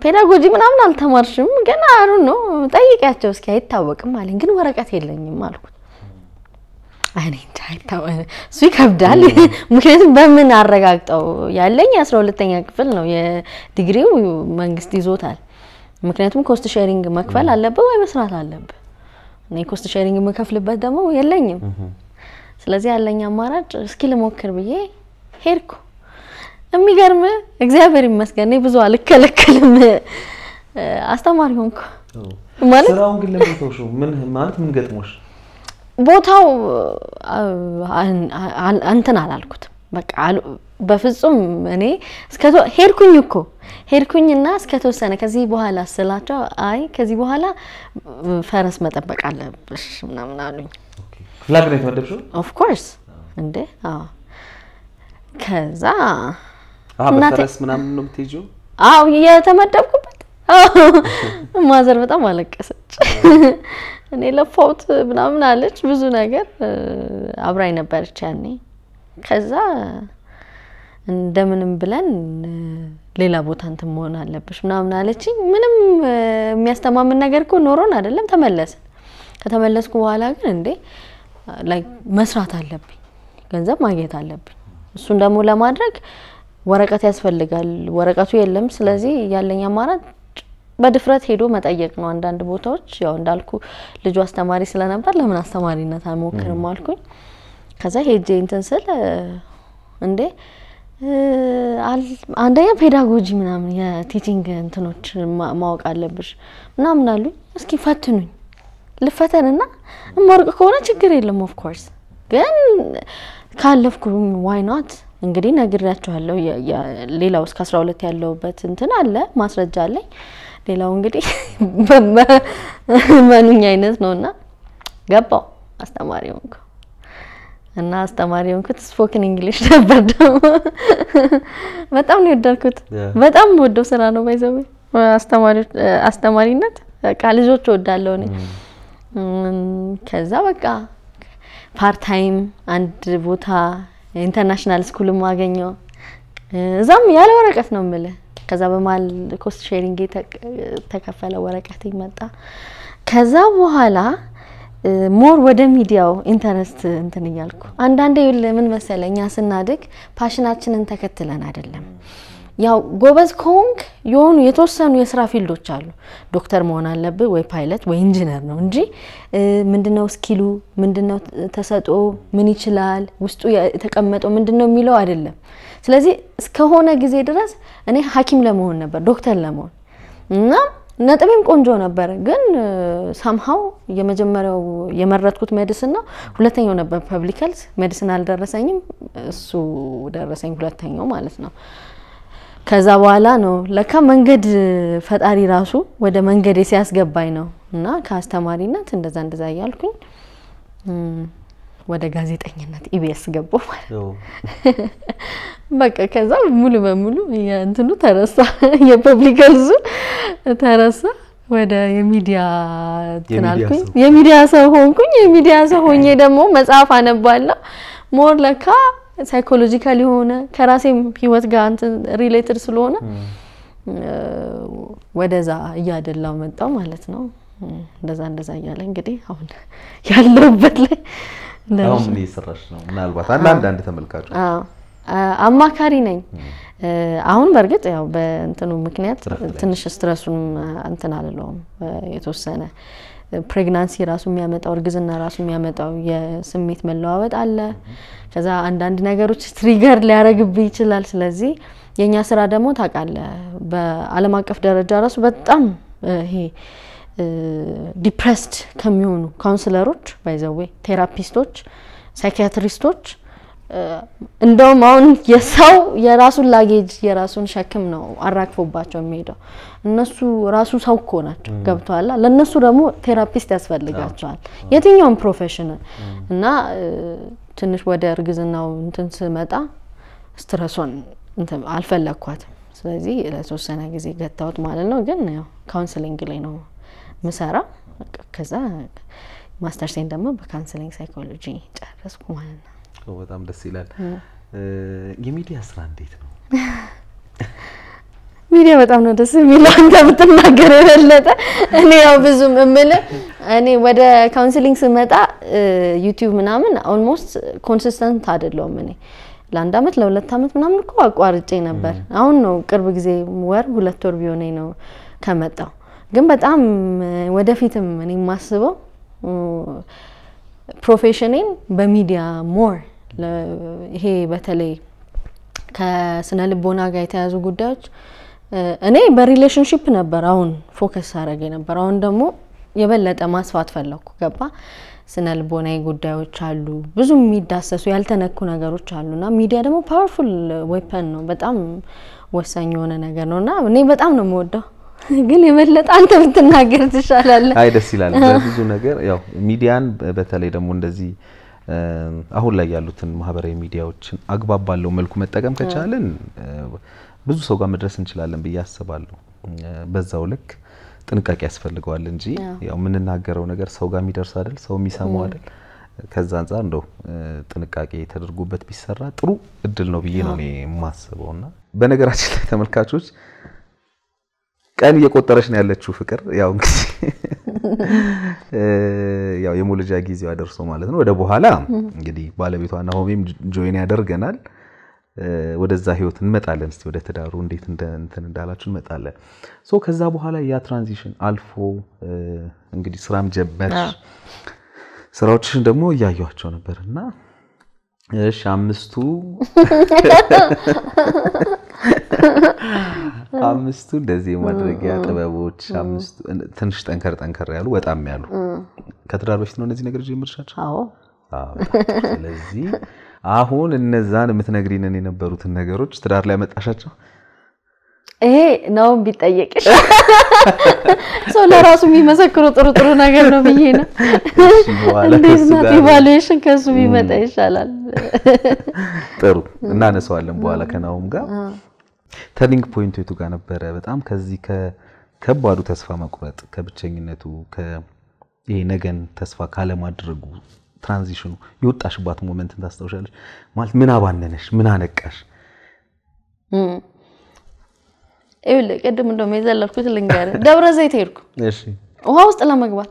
ፔዳጎጂ ምናምን አልተማርሽም ግን አሉ ነው ጠይቂያቸው እስኪ አይታወቅም አለኝ። ግን ወረቀት የለኝም አልኩት። እኔ እሱ ይከብዳል። ምክንያቱም በምን አረጋግጠው ያለኝ አስራ ሁለተኛ ክፍል ነው የዲግሪው መንግስት ይዞታል። ምክንያቱም ኮስት ሼሪንግ መክፈል አለብህ ወይ መስራት አለብህ። እኔ ኮስት ሼሪንግ የምከፍልበት ደግሞ የለኝም። ስለዚህ ያለኝ አማራጭ እስኪ ልሞክር ብዬ ሄድኩ። የሚገርም እግዚአብሔር ይመስገን እኔ ብዙ አልከለከልም። አስተማሪ ሆንኩ
ማለት ስራውን ግን ለምን ተውሽው? ምን ማለት ምን ገጥሞሽ?
ቦታው እንትን አላልኩትም። በቃ በፍጹም እኔ እስከ ሄድኩኝ እኮ ሄድኩኝና ተወሰነ ከዚህ በኋላ ስላቸው አይ ከዚህ በኋላ ፈረስ መጠበቅ አለብሽ ምናምን አሉኝ። ፍላግ ነው የተመደብሽው? ኦፍኮርስ እንዴ። ከዛ በፈረስ
ምናምን ነው የምትሄጂው?
አዎ የተመደብኩበት። ማዘር በጣም አለቀሰች። እኔ ለፋውት ምናምን አለች። ብዙ ነገር አብራኝ ነበረች ያኔ። ከዛ እንደምንም ብለን ሌላ ቦታ እንትን መሆን አለብሽ ምናምን አለችኝ። ምንም የሚያስተማምን ነገር እኮ ኖሮን አይደለም ተመለስን። ከተመለስኩ በኋላ ግን እንዴ ላይ መስራት አለብኝ፣ ገንዘብ ማግኘት አለብኝ። እሱን ደግሞ ለማድረግ ወረቀት ያስፈልጋል። ወረቀቱ የለም። ስለዚህ ያለኝ አማራጭ በድፍረት ሄዶ መጠየቅ ነው። አንዳንድ ቦታዎች ያው እንዳልኩ ልጁ አስተማሪ ስለነበር ለምን አስተማሪነት አይሞክርም አልኩኝ። ከዛ ሄጄ እንትን ስል እንዴ አንደኛ ፔዳጎጂ ምናምን የቲቺንግ እንትኖች ማወቅ አለብሽ ምናምን አሉኝ። እስኪ ፈትኑኝ፣ ልፈተንና እማርቅ ከሆነ ችግር የለም ኦፍኮርስ ግን ካለፍኩኝ ዋይ ኖት እንግዲህ ነግሬያችኋለሁ። ሌላው እስከ አስራ ሁለት ያለውበት እንትን አለ ማስረጃ አለኝ። ሌላው እንግዲህ መኑኝ አይነት ነው እና ገባው አስተማሪ ሆንኩ እና አስተማሪ ሆንኩት። ስፖክን እንግሊሽ ነበር ደግሞ በጣም ነው የወደድኩት። በጣም ወደው ስራ ነው ባይዘው አስተማሪነት በቃ ልጆች ወዳለው እኔ። ከዛ በቃ ፓርታይም አንድ ቦታ ኢንተርናሽናል ስኩልም ማገኘው እዛም ያለ ወረቀት ነው ምለ ከዛ በመሀል ኮስት ሼሪንግ ተከፈለ፣ ወረቀት ይመጣ። ከዛ በኋላ ሞር ወደ ሚዲያው ኢንተረስት እንትን እያልኩ አንዳንዴ ምን መሰለ እኛ ስናድግ ፓሽናችንን ተከትለን አይደለም ያው ጎበዝ ከሆንክ የሆኑ የተወሰኑ የስራ ፊልዶች አሉ። ዶክተር መሆን አለብህ ወይ ፓይለት ወይ ኢንጂነር ነው እንጂ ምንድነው ስኪሉ፣ ምንድነው ተሰጦ ምን ይችላል፣ ውስጡ የተቀመጠው ምንድነው የሚለው አይደለም። ስለዚህ እስከሆነ ጊዜ ድረስ እኔ ሐኪም ለመሆን ነበር ዶክተር ለመሆን እና ነጥቤም ቆንጆ ነበር፣ ግን ሳምሃው የመጀመሪያው የመረጥኩት ሜዲስን ነው። ሁለተኛው ነበር ፐብሊክ ሄልዝ። አልደረሰኝም፣ እሱ ደረሰኝ ሁለተኛው ማለት ነው። ከዛ በኋላ ነው ለካ መንገድ ፈጣሪ ራሱ ወደ መንገዴ ሲያስገባኝ ነው እና ከአስተማሪነት እንደዛ እንደዛ እያልኩኝ ወደ ጋዜጠኝነት ኢቢኤስ ገባሁ ማለት በቃ ከዛ ሙሉ በሙሉ የእንትኑ ተረሳ፣ የፐብሊክ ሄልዙ ተረሳ። ወደ የሚዲያ ትናልኩኝ የሚዲያ ሰው ሆንኩኝ። የሚዲያ ሰው ሆኜ ደግሞ መጽሐፍ አነባለሁ ሞር ለካ ሳይኮሎጂካል የሆነ ከራሴም ህይወት ጋር እንትን ሪሌትድ ስለሆነ ወደዛ እያደላው መጣው ማለት ነው። እንደዛ እንደዛ እያለ እንግዲህ አሁን ያለውበት ላይ ምን
እየሰራሽ ነው? ምናልባት አንዳንድ
አማካሪ ነኝ። አሁን በእርግጥ ያው በእንትኑ ምክንያት ትንሽ ስትረሱን እንትን አልለውም የተወሰነ ፕሬግናንሲ ራሱ የሚያመጣው እርግዝና ራሱ የሚያመጣው የስሜት መለዋወጥ አለ። ከዛ አንዳንድ ነገሮች ትሪገር ሊያደርግብህ ይችላል። ስለዚህ የእኛ ስራ ደግሞ ታቃለ በአለም አቀፍ ደረጃ ራሱ በጣም ይሄ ዲፕሬስድ ከሚሆኑ ካውንስለሮች ባይዘዌ ቴራፒስቶች፣ ሳይኪያትሪስቶች እንደውም አሁን የሰው የራሱን ላጌጅ የራሱን ሸክም ነው አራግፎባቸው የሚሄደው። እነሱ ራሱ ሰው እኮ ናቸው። ገብተዋላ። ለእነሱ ደግሞ ቴራፒስት ያስፈልጋቸዋል፣ የትኛውም ፕሮፌሽን እና ትንሽ ወደ እርግዝናው እንትን ስመጣ ስትረሶን አልፈለግኳትም። ስለዚህ ለተወሰነ ጊዜ ገታሁት ማለት ነው። ግን ያው ካውንስሊንግ ላይ ነው ምሰራ። ከዛ ሴን ደግሞ በካውንስሊንግ ሳይኮሎጂ ጨረስኩ ማለት
ነው። በጣም ደስ ይላል። የሚዲያ ስራ እንዴት ነው?
ሚዲያ በጣም ነው ደስ የሚለው ብትናገር የበለጠ እኔ ያው ብዙም እምልህ እኔ ወደ ካውንስሊንግ ስመጣ ዩቲዩብ ምናምን ኦልሞስት ኮንሲስተንት አይደለውም እኔ ለአንድ አመት ለሁለት አመት ምናምን እኮ አቋርጬ ነበር። አሁን ነው ቅርብ ጊዜ ወር ሁለት ወር ቢሆነኝ ነው ከመጣው። ግን በጣም ወደፊትም እኔ የማስበው ፕሮፌሽኔን በሚዲያ ሞር ይሄ በተለይ ከስነ ልቦና ጋር የተያዙ ጉዳዮች እኔ በሪሌሽንሽፕ ነበር አሁን ፎከስ አረግ ነበር። አሁን ደግሞ የበለጠ ማስፋት ፈለግኩ። ገባ ስነ ልቦናዊ ጉዳዮች አሉ፣ ብዙ የሚዳሰሱ ያልተነኩ ነገሮች አሉና ሚዲያ ደግሞ ፓወርፉል ዌፐን ነው፣ በጣም ወሳኝ የሆነ ነገር ነው እና እኔ በጣም ነው የምወደው። ግን የበለጠ አንተ ብትናገር ትሻላለህ። አይ ደስ ይላል። ብዙ
ነገር ያው ሚዲያን በተለይ ደግሞ እንደዚህ አሁን ላይ ያሉትን ማህበራዊ ሚዲያዎችን አግባብ ባለው መልኩ መጠቀም ከቻልን ብዙ ሰው ጋር መድረስ እንችላለን ብዬ አስባለሁ። በዛው ልክ ጥንቃቄ ያስፈልገዋል እንጂ ያው የምንናገረው ነገር ሰው ጋር የሚደርስ አይደል፣ ሰው የሚሰማው አይደል። ከዛ አንጻር እንደው ጥንቃቄ ተደርጎበት ቢሰራ ጥሩ እድል ነው ብዬ ነው እኔ የማስበው። እና በነገራችን ላይ ተመልካቾች ቀን እየቆጠረች ነው ያለችው ፍቅር። ያው እንግዲህ ያው የሞለጃ ጊዜዋ ደርሶ ማለት ነው። ወደ በኋላ እንግዲህ ባለቤቷ ናሆሜም ጆይን ያደርገናል። ወደዛ ህይወት እንመጣለን። እስቲ ወደ ትዳሩ እንዴት እንትን እንዳላችሁ እንመጣለን። ሶ ከዛ በኋላ ያ ትራንዚሽን አልፎ እንግዲህ ስራም ጀመር። ስራዎችሽን ደግሞ እያየኋቸው ነበር እና እሺ አምስቱ አምስቱ እንደዚህ የማድረጊያ ጥበቦች አምስቱ ትንሽ ጠንከር ጠንከር ያሉ በጣም ያሉ ከትዳር በፊት ነው እነዚህ ነገር ጀምርሻቸው? ስለዚህ አሁን እነዛን የምትነግሪንን የነበሩትን ነገሮች ትዳር ላይ መጣሻቸው
ይሄ ነው ቢጠየቅ ሰው ለራሱ የሚመሰክሩ ጥሩ ጥሩ ነገር ነው ብዬ ነው።
እንዴት ናት ኢቫሉዌሽን ከሱ ቢመጣ ይሻላል። ጥሩ እናነሳዋለን በኋላ ከናውም ጋር ተርኒንግ ፖይንቱ የቱ ጋር ነበረ? በጣም ከዚህ ከከባዱ ተስፋ መቁረጥ፣ ከብቸኝነቱ፣ ይሄ ነገን ተስፋ ካለማድረጉ ትራንዚሽኑ የወጣሽባት ሞመንትን ታስታውሻለች። ማለት ምን አባነነሽ? ምን አነቃሽ?
ይብል ቅድም እንደውም የዘለልኩት ልንገርህ። ደብረ ዘይት ሄድኩ ውሃ ውስጥ ለመግባት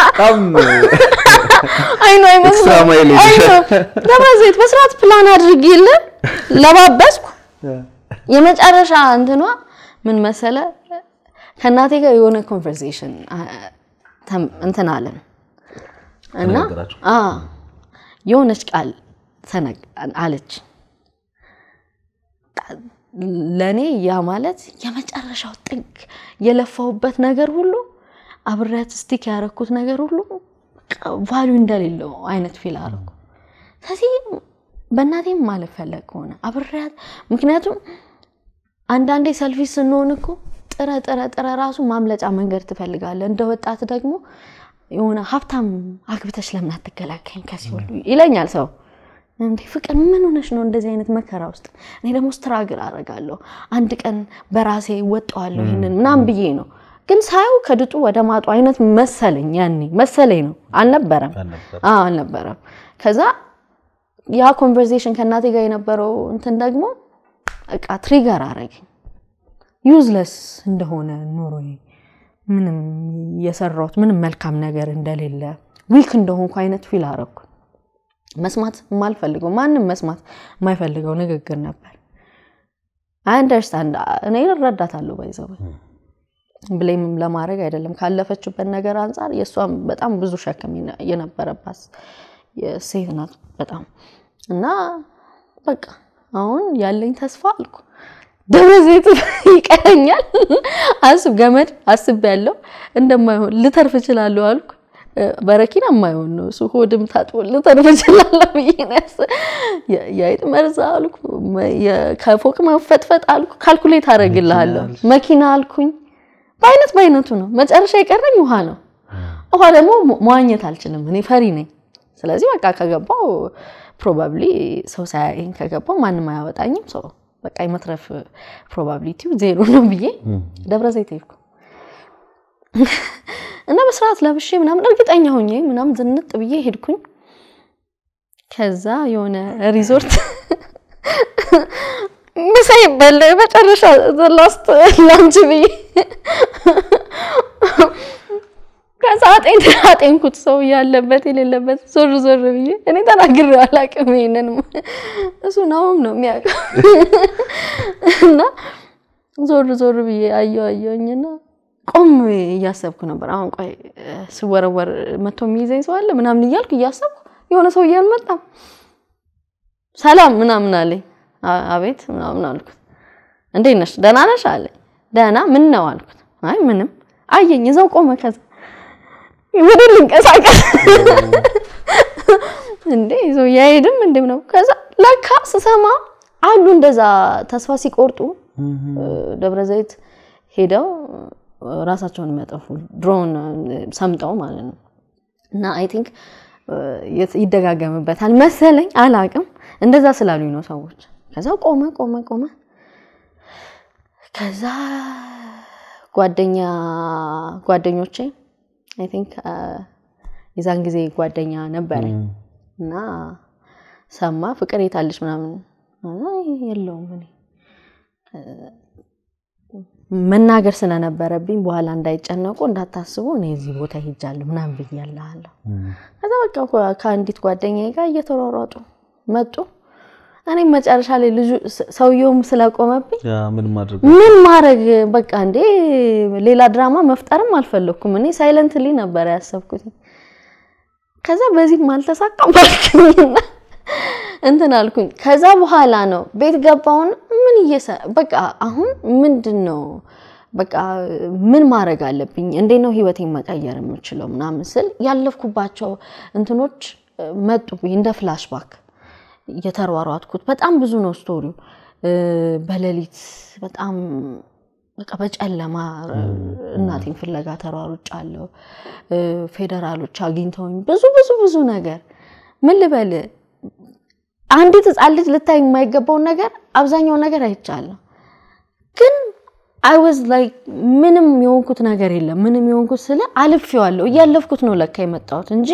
በጣም አይኖ ደብረ ዘይት በስርዓት ፕላን አድርጌ የለም ለባበስኩ። የመጨረሻ እንትኗ ምን መሰለ ከእናቴ ጋር የሆነ ኮንቨርሴሽን እንትን አለን እና የሆነች ቃል አለች። ለእኔ ያ ማለት የመጨረሻው ጥግ የለፋሁበት ነገር ሁሉ አብሬያት ስቲክ ያረኩት ነገር ሁሉ ቫሊዩ እንደሌለው አይነት ፊል አረኩ። ስለዚህ በእናቴም ማለት ፈለግ ከሆነ አብሬያት ምክንያቱም አንዳንዴ ሰልፊ ስንሆን እኮ ጥረ ጥረ ጥረ ራሱ ማምለጫ መንገድ ትፈልጋለ። እንደ ወጣት ደግሞ የሆነ ሀብታም አግብተሽ ለምን አትገላገኝ ከዚህ ይለኛል ሰው። እንዴ ፍቅር ምን ሆነሽ ነው እንደዚህ አይነት መከራ ውስጥ? እኔ ደግሞ ስትራግል አደርጋለሁ አንድ ቀን በራሴ ወጠዋለሁ ይህንን ምናምን ብዬ ነው። ግን ሳየው ከድጡ ወደ ማጡ አይነት መሰለኝ። ያኔ መሰለኝ ነው አልነበረም። አልነበረም። ከዛ ያ ኮንቨርሴሽን ከእናቴ ጋር የነበረው እንትን ደግሞ በቃ ትሪገር አረገኝ። ዩዝለስ እንደሆነ ኑሮዬ ምንም የሰራሁት ምንም መልካም ነገር እንደሌለ ዊክ እንደሆንኩ አይነት ፊል አረኩ። መስማት የማልፈልገው ማንም መስማት የማይፈልገው ንግግር ነበር። አንደርስታንድ እኔ እረዳታለሁ። ባይዘው ብሌም ለማድረግ አይደለም፣ ካለፈችበት ነገር አንጻር የእሷም በጣም ብዙ ሸክም የነበረባት ሴት ናት በጣም እና በቃ አሁን ያለኝ ተስፋ አልኩ ደብረ ዘይት ይቀረኛል። አስብ ገመድ አስብ ያለው እንደማይሆን ልተርፍ እችላለሁ አልኩ። በረኪና የማይሆን ነው እሱ ሆድም ታጥቦ ልተርፍ እችላለሁ ብዬ የአይጥ መርዝ አልኩ፣ ከፎቅ መፈጥፈጥ አልኩ፣ ካልኩሌት አደርግልሃለሁ መኪና አልኩኝ። በአይነት በአይነቱ ነው። መጨረሻ የቀረኝ ውሃ ነው። ውሃ ደግሞ መዋኘት አልችልም፣ እኔ ፈሪ ነኝ። ስለዚህ በቃ ከገባው ፕሮባብሊ ሰው ሳያየኝ ከገባው ማንም አያወጣኝም ሰው በቃ የመትረፍ ፕሮባቢሊቲው ዜሮ ነው ብዬ ደብረ ዘይት ሄድኩ እና በስርዓት ለብሼ ምናምን እርግጠኛ ሆኜ ምናምን ዝንጥ ብዬ ሄድኩኝ። ከዛ የሆነ ሪዞርት ምሳ ይበል መጨረሻ ዘላስት ላንች ብዬ ከዛ አጤን አጤንኩት። ሰው ያለበት የሌለበት ዞር ዞር ብዬ እኔ ተናግሬው አላውቅም። ይሄንን እሱ ናውም ነው የሚያውቀው። እና ዞር ዞር ብዬ አየሁ አየሁኝና ቆም እያሰብኩ ነበር። አሁን ቆይ ስወረወር መቶ የሚይዘኝ ሰው አለ ምናምን እያልኩ እያሰብኩ የሆነ ሰው እያልመጣም ሰላም ምናምን አለኝ። አቤት ምናምን አልኩት። እንዴት ነሽ ደህና ነሽ አለኝ። ደህና ምን ነው አልኩት። አይ ምንም አየኝ እዛው ቆመ። ከዛ ወደ ልንቀሳቀስ እንዴ ይዞ ያሄድም እንደም ነው። ከዛ ለካ ስሰማ አሉ እንደዛ ተስፋ ሲቆርጡ ደብረ ዘይት ሄደው ራሳቸውን የሚያጠፉ ድሮን ሰምጠው ማለት ነው። እና አይ ቲንክ ይደጋገምበታል መሰለኝ አላቅም። እንደዛ ስላሉኝ ነው ሰዎች። ከዛ ቆመ ቆመ ቆመ። ከዛ ጓደኛ ጓደኞቼ አይ ቲንክ uh, የዛን ጊዜ ጓደኛ ነበረ እና ሰማ ፍቅር የታለች ምናምን የለውም እኔ መናገር ስለነበረብኝ በኋላ እንዳይጨነቁ እንዳታስቡ እኔ እዚህ ቦታ ሄጃለሁ ምናምን ብያለሁ። ከዛ በቃ ከአንዲት ጓደኛ ጋር እየተሯሯጡ መጡ። እኔም መጨረሻ ላይ ልጁ ሰውየውም ስላቆመብኝ ምን ማድረግ በቃ እንዴ ሌላ ድራማ መፍጠርም አልፈለኩም። እኔ ሳይለንትሊ ነበር ያሰብኩት። ከዛ በዚህ አልተሳካም ባልኩኝና እንትን አልኩኝ። ከዛ በኋላ ነው ቤት ገባውን ምን እየሰ በቃ አሁን ምንድን ነው በቃ ምን ማድረግ አለብኝ? እንዴት ነው ህይወቴን መቀየር የምችለው ምናምን ስል ያለፍኩባቸው እንትኖች መጡብኝ እንደ ፍላሽባክ የተሯሯጥኩት። በጣም ብዙ ነው ስቶሪው። በሌሊት በጣም በቃ በጨለማ እናቴን ፍለጋ ተሯሩጫለሁ። ፌዴራሎች አግኝተውኝ ብዙ ብዙ ብዙ ነገር ምን ልበል፣ አንዲት ህፃን ልጅ ልታይ የማይገባውን ነገር አብዛኛው ነገር አይቻለሁ። ግን አይ ወዝ ላይክ ምንም የሆንኩት ነገር የለም። ምንም የሆንኩት ስለ አልፌዋለሁ፣ እያለፍኩት ነው ለካ የመጣሁት እንጂ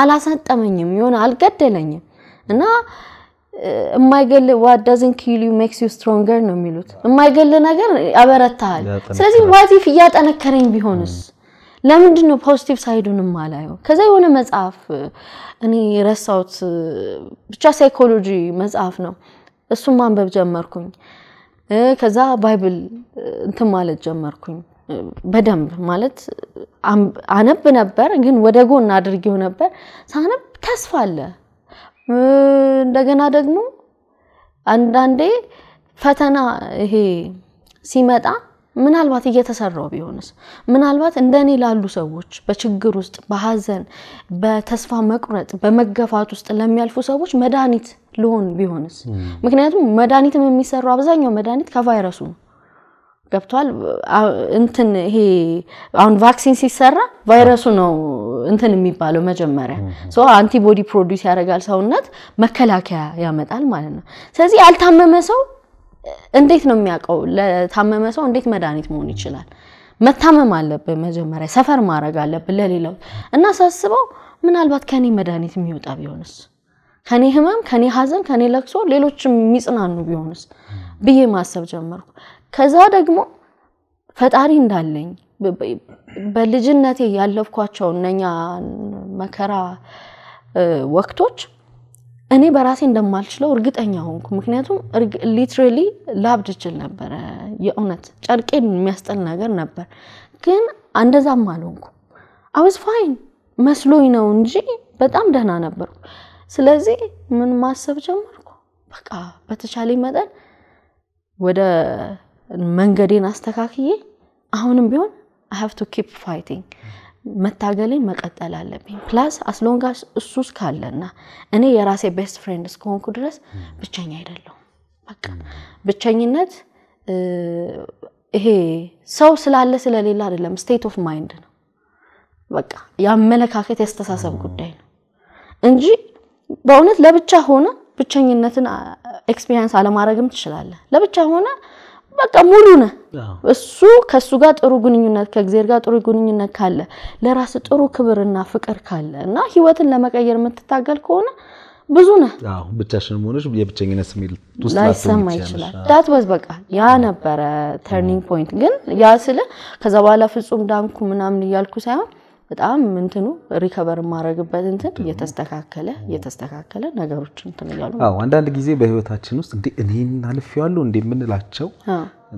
አላሳጠመኝም፣ የሆነ አልገደለኝም እና የማይገል ዋት ዳዝን ኪል ዩ ሜክስ ዩ ስትሮንገር ነው የሚሉት። የማይገል ነገር ያበረታሃል። ስለዚህ ዋቲፍ እያጠነከረኝ ቢሆንስ ለምንድን ነው ፖዚቲቭ ሳይዱንም አላየው? ከዛ የሆነ መጽሐፍ እኔ ረሳሁት፣ ብቻ ሳይኮሎጂ መጽሐፍ ነው። እሱም ማንበብ ጀመርኩኝ። ከዛ ባይብል እንትን ማለት ጀመርኩኝ በደንብ ማለት አነብ ነበር፣ ግን ወደ ጎን አድርጌው ነበር። ሳነብ ተስፋ አለ እንደገና ደግሞ አንዳንዴ ፈተና ይሄ ሲመጣ ምናልባት እየተሰራው ቢሆንስ ምናልባት እንደኔ ላሉ ሰዎች በችግር ውስጥ በሀዘን በተስፋ መቁረጥ በመገፋት ውስጥ ለሚያልፉ ሰዎች መድኃኒት ልሆን ቢሆንስ ምክንያቱም መድኃኒትም የሚሰራው አብዛኛው መድኃኒት ከቫይረሱ ነው ገብቷል። እንትን ይሄ አሁን ቫክሲን ሲሰራ ቫይረሱ ነው እንትን የሚባለው መጀመሪያ አንቲቦዲ ፕሮዲስ ያደርጋል ሰውነት መከላከያ ያመጣል ማለት ነው። ስለዚህ ያልታመመ ሰው እንዴት ነው የሚያውቀው? ለታመመ ሰው እንዴት መድኃኒት መሆን ይችላል? መታመም አለብህ መጀመሪያ፣ ሰፈር ማድረግ አለብህ ለሌላው እና ሳስበው ምናልባት ከኔ መድኃኒት የሚወጣ ቢሆንስ፣ ከኔ ህመም፣ ከኔ ሀዘን፣ ከኔ ለቅሶ ሌሎችም የሚጽናኑ ቢሆንስ ብዬ ማሰብ ጀመርኩ። ከዛ ደግሞ ፈጣሪ እንዳለኝ በልጅነቴ ያለፍኳቸው እነኛ መከራ ወቅቶች እኔ በራሴ እንደማልችለው እርግጠኛ ሆንኩ። ምክንያቱም ሊትራሊ ላብድ እችል ነበረ። የእውነት ጨርቄን የሚያስጠል ነገር ነበር፣ ግን እንደዛም አልሆንኩ። አውዝ ፋይን መስሎኝ ነው እንጂ በጣም ደህና ነበርኩ። ስለዚህ ምን ማሰብ ጀመርኩ፣ በቃ በተቻለ መጠን ወደ መንገዴን አስተካክዬ አሁንም ቢሆን ሀቭ ቱ ኪፕ ፋይቲንግ መታገሌን መቀጠል አለብኝ። ፕላስ አስሎንጋ እሱ እስካለና እኔ የራሴ ቤስት ፍሬንድ እስከሆንኩ ድረስ ብቸኛ አይደለሁም። በቃ ብቸኝነት ይሄ ሰው ስላለ ስለሌለ አይደለም፣ ስቴት ኦፍ ማይንድ ነው። በቃ የአመለካከት ያስተሳሰብ ጉዳይ ነው እንጂ በእውነት ለብቻ ሆነ ብቸኝነትን ኤክስፒሪየንስ አለማድረግም ትችላለህ። ለብቻ ሆነ በቃ ሙሉ ነ እሱ ከእሱ ጋር ጥሩ ግንኙነት ከእግዜር ጋር ጥሩ ግንኙነት ካለ ለራስ ጥሩ ክብርና ፍቅር ካለ እና ህይወትን ለመቀየር የምትታገል ከሆነ ብዙ
ነህ። ብቻሽን መሆንሽ የብቸኝነት ስሜት ውስጥ ላይሰማ ይችላል።
ዳት ወዝ በቃ ያ ነበረ ተርኒንግ ፖይንት። ግን ያ ስለ ከዛ በኋላ ፍጹም ዳንኩ ምናምን እያልኩ ሳይሆን በጣም እንትኑ ሪከቨር የማድረግበት እንትን እየተስተካከለ እየተስተካከለ
ነገሮች እንትን እያሉ አንዳንድ ጊዜ በህይወታችን ውስጥ እንዲህ እኔን አልፌዋለሁ እንዲህ የምንላቸው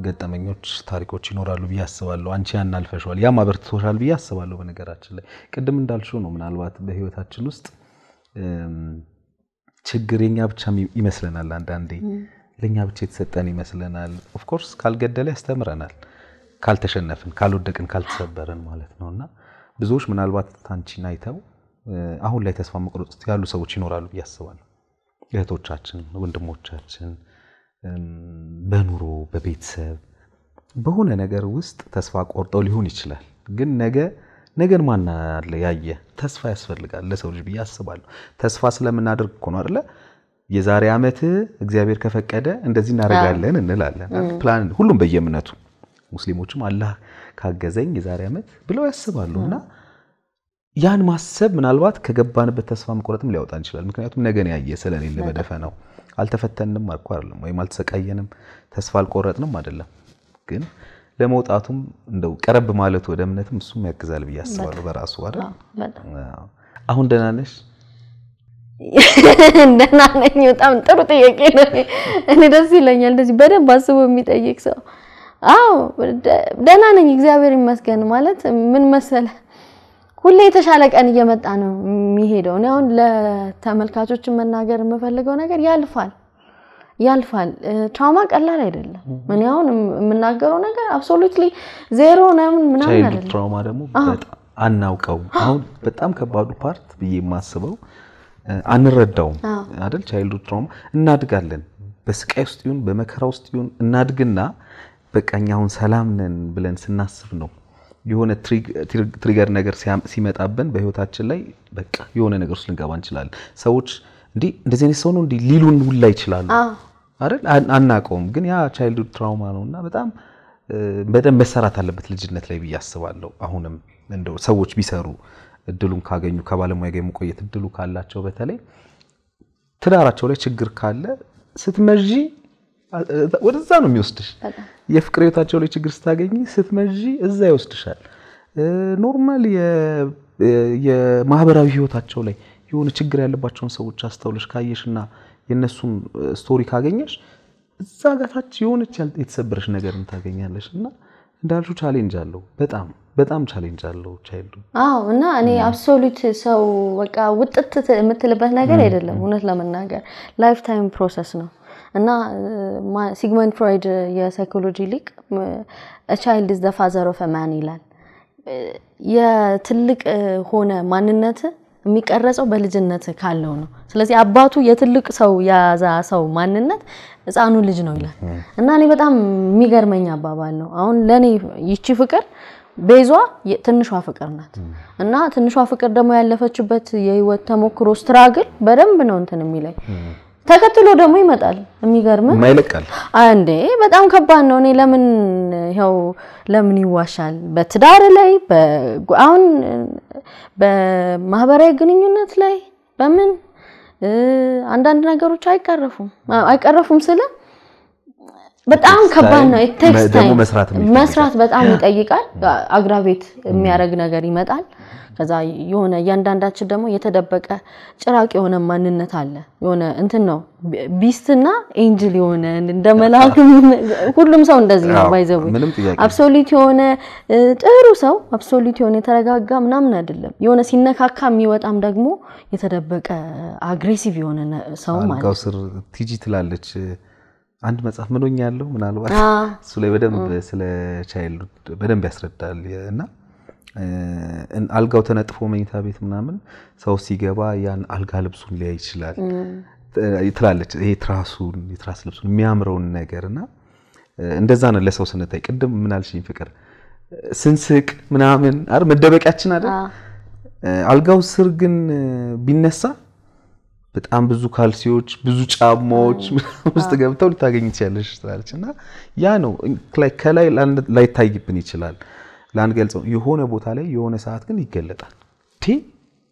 ገጠመኞች ታሪኮች ይኖራሉ ብዬ አስባለሁ። አንቺ ያን አልፈሸዋል፣ ያም አበርትቶሻል ብዬ አስባለሁ። በነገራችን ላይ ቅድም እንዳልሽው ነው ምናልባት በህይወታችን ውስጥ ችግር የኛ ብቻ ይመስለናል። አንዳንዴ ለእኛ ብቻ የተሰጠን ይመስለናል። ኦፍኮርስ ካልገደለ ያስተምረናል፣ ካልተሸነፍን፣ ካልወደቅን፣ ካልተሰበረን ማለት ነው እና ብዙዎች ምናልባት አንቺን አይተው አሁን ላይ ተስፋ መቁረጥ ውስጥ ያሉ ሰዎች ይኖራሉ ብዬ አስባለሁ። እህቶቻችን፣ ወንድሞቻችን በኑሮ በቤተሰብ በሆነ ነገር ውስጥ ተስፋ ቆርጠው ሊሆን ይችላል። ግን ነገ ነገን ማን ያየ ተስፋ ያስፈልጋል ለሰው ልጅ ብዬ አስባለሁ። ተስፋ ስለምናደርግ እኮ ነው አይደለ? የዛሬ ዓመት እግዚአብሔር ከፈቀደ እንደዚህ እናደርጋለን እንላለን። ፕላን ሁሉም በየእምነቱ ሙስሊሞችም አላህ ካገዘኝ የዛሬ ዓመት ብለው ያስባሉ እና ያን ማሰብ ምናልባት ከገባንበት ተስፋ መቁረጥም ሊያወጣን ይችላል። ምክንያቱም ነገን ያየ ስለሌለ ነው። አልተፈተንም እኮ አይደለም ወይም አልተሰቃየንም፣ ተስፋ አልቆረጥንም አይደለም። ግን ለመውጣቱም እንደው ቀረብ ማለት ወደ እምነትም እሱም ያግዛል ብዬ አስባለሁ። በራሱ አይደል። አሁን ደህና ነሽ?
ደህና ነኝ። በጣም ጥሩ ጥያቄ ነው። እኔ ደስ ይለኛል እንደዚህ በደንብ አስቦ የሚጠይቅ ሰው አዎ ደህና ነኝ፣ እግዚአብሔር ይመስገን። ማለት ምን መሰለ ሁሌ የተሻለ ቀን እየመጣ ነው የሚሄደው። እኔ አሁን ለተመልካቾች መናገር የምፈልገው ነገር ያልፋል፣ ያልፋል። ትራውማ ቀላል አይደለም። እኔ አሁን የምናገረው ነገር አብሶሉትሊ ዜሮ ነምን ምናምን አይደለም።
ትራውማ ደግሞ አናውቀውም። አሁን በጣም ከባዱ ፓርት ብዬ የማስበው አንረዳውም አይደል? ቻይልድ ትራውማ እናድጋለን፣ በስቃይ ውስጥ ይሁን በመከራ ውስጥ ይሁን እናድግና በቃኝ አሁን ሰላም ነን ብለን ስናስብ ነው የሆነ ትሪገር ነገር ሲመጣብን በህይወታችን ላይ በቃ የሆነ ነገር ውስጥ ልንገባ እንችላለን። ሰዎች እንዲህ እንደዚህ አይነት ሰው ነው እንዲህ ሊሉን ውላ ይችላሉ አይደል? አናውቀውም፣ ግን ያ ቻይልድሁድ ትራውማ ነው እና በጣም በደንብ መሰራት አለበት ልጅነት ላይ ብዬ አስባለሁ። አሁንም እንደው ሰዎች ቢሰሩ እድሉን ካገኙ ከባለሙያ ጋር የመቆየት እድሉ ካላቸው በተለይ ትዳራቸው ላይ ችግር ካለ ስትመዥ። ወደዛ ነው የሚወስድሽ። የፍቅር ህይወታቸው ላይ ችግር ስታገኝ ስትመዢ እዛ ይወስድሻል። ኖርማል የማህበራዊ ህይወታቸው ላይ የሆነ ችግር ያለባቸውን ሰዎች አስተውለሽ ካየሽና የእነሱም ስቶሪ ካገኘሽ እዛ ጋታች የሆነች የተሰበረች ነገርን ታገኛለሽ እና እንዳልሹ ቻሌንጅ አለው። በጣም በጣም ቻሌንጅ አለው ቻይልዱ።
አዎ እና እኔ አብሶሉት ሰው በቃ ውጥት የምትልበት ነገር አይደለም። እውነት ለመናገር ላይፍ ታይም ፕሮሰስ ነው። እና ሲግመንድ ፍሮይድ የሳይኮሎጂ ሊቅ ቻይልድ ዝ ፋዘር ኦፍ ማን ይላል። የትልቅ ሆነ ማንነት የሚቀረጸው በልጅነት ካለው ነው። ስለዚህ አባቱ የትልቅ ሰው የያዛ ሰው ማንነት ህፃኑ ልጅ ነው ይላል እና እኔ በጣም የሚገርመኝ አባባል ነው። አሁን ለእኔ ይቺ ፍቅር ቤዟ ትንሿ ፍቅር ናት እና ትንሿ ፍቅር ደግሞ ያለፈችበት የህይወት ተሞክሮ ስትራግል በደንብ ነው እንትን የሚለኝ ተከትሎ ደግሞ ይመጣል። የሚገርም ማይለቃል እንዴ በጣም ከባድ ነው። እኔ ለምን ያው ለምን ይዋሻል? በትዳር ላይ አሁን በማህበራዊ ግንኙነት ላይ በምን አንዳንድ ነገሮች አይቀረፉም አይቀረፉም ስለ በጣም ከባድ ነው። ቴክስት መስራት በጣም ይጠይቃል። አግራቤት የሚያደርግ ነገር ይመጣል። ከዛ የሆነ እያንዳንዳችን ደግሞ የተደበቀ ጭራቅ የሆነ ማንነት አለ። የሆነ እንትን ነው ቢስትና ኤንጅል የሆነ እንደ መልአክ ሁሉም ሰው እንደዚህ ነው ባይዘው አብሶሉት የሆነ ጥሩ ሰው አብሶሉት የሆነ የተረጋጋ ምናምን አይደለም። የሆነ ሲነካካ የሚወጣም ደግሞ የተደበቀ አግሬሲቭ የሆነ ሰው ማለት
ስር ቲጂ ትላለች። አንድ መጽሐፍ ምን ሆኛለሁ ምናልባት እሱ ላይ በደንብ ስለ ቻይልድ በደንብ ያስረዳል እና አልጋው ተነጥፎ መኝታ ቤት ምናምን ሰው ሲገባ ያን አልጋ ልብሱን ሊያይ ይችላል ትላለች። ይሄ ትራሱን የትራስ ልብሱን የሚያምረውን ነገር እና እንደዛ ነው ለሰው ስንታይ። ቅድም ምናልሽኝ ፍቅር ስንስቅ ምናምን አ መደበቂያችን አለ። አልጋው ስር ግን ቢነሳ በጣም ብዙ ካልሲዎች፣ ብዙ ጫማዎች ውስጥ ገብተው ልታገኝ ትችላለች ትላለች እና ያ ነው ከላይ ላይታይብን ይችላል ላንገልጸው፣ የሆነ ቦታ ላይ የሆነ ሰዓት ግን ይገለጣል። ቲ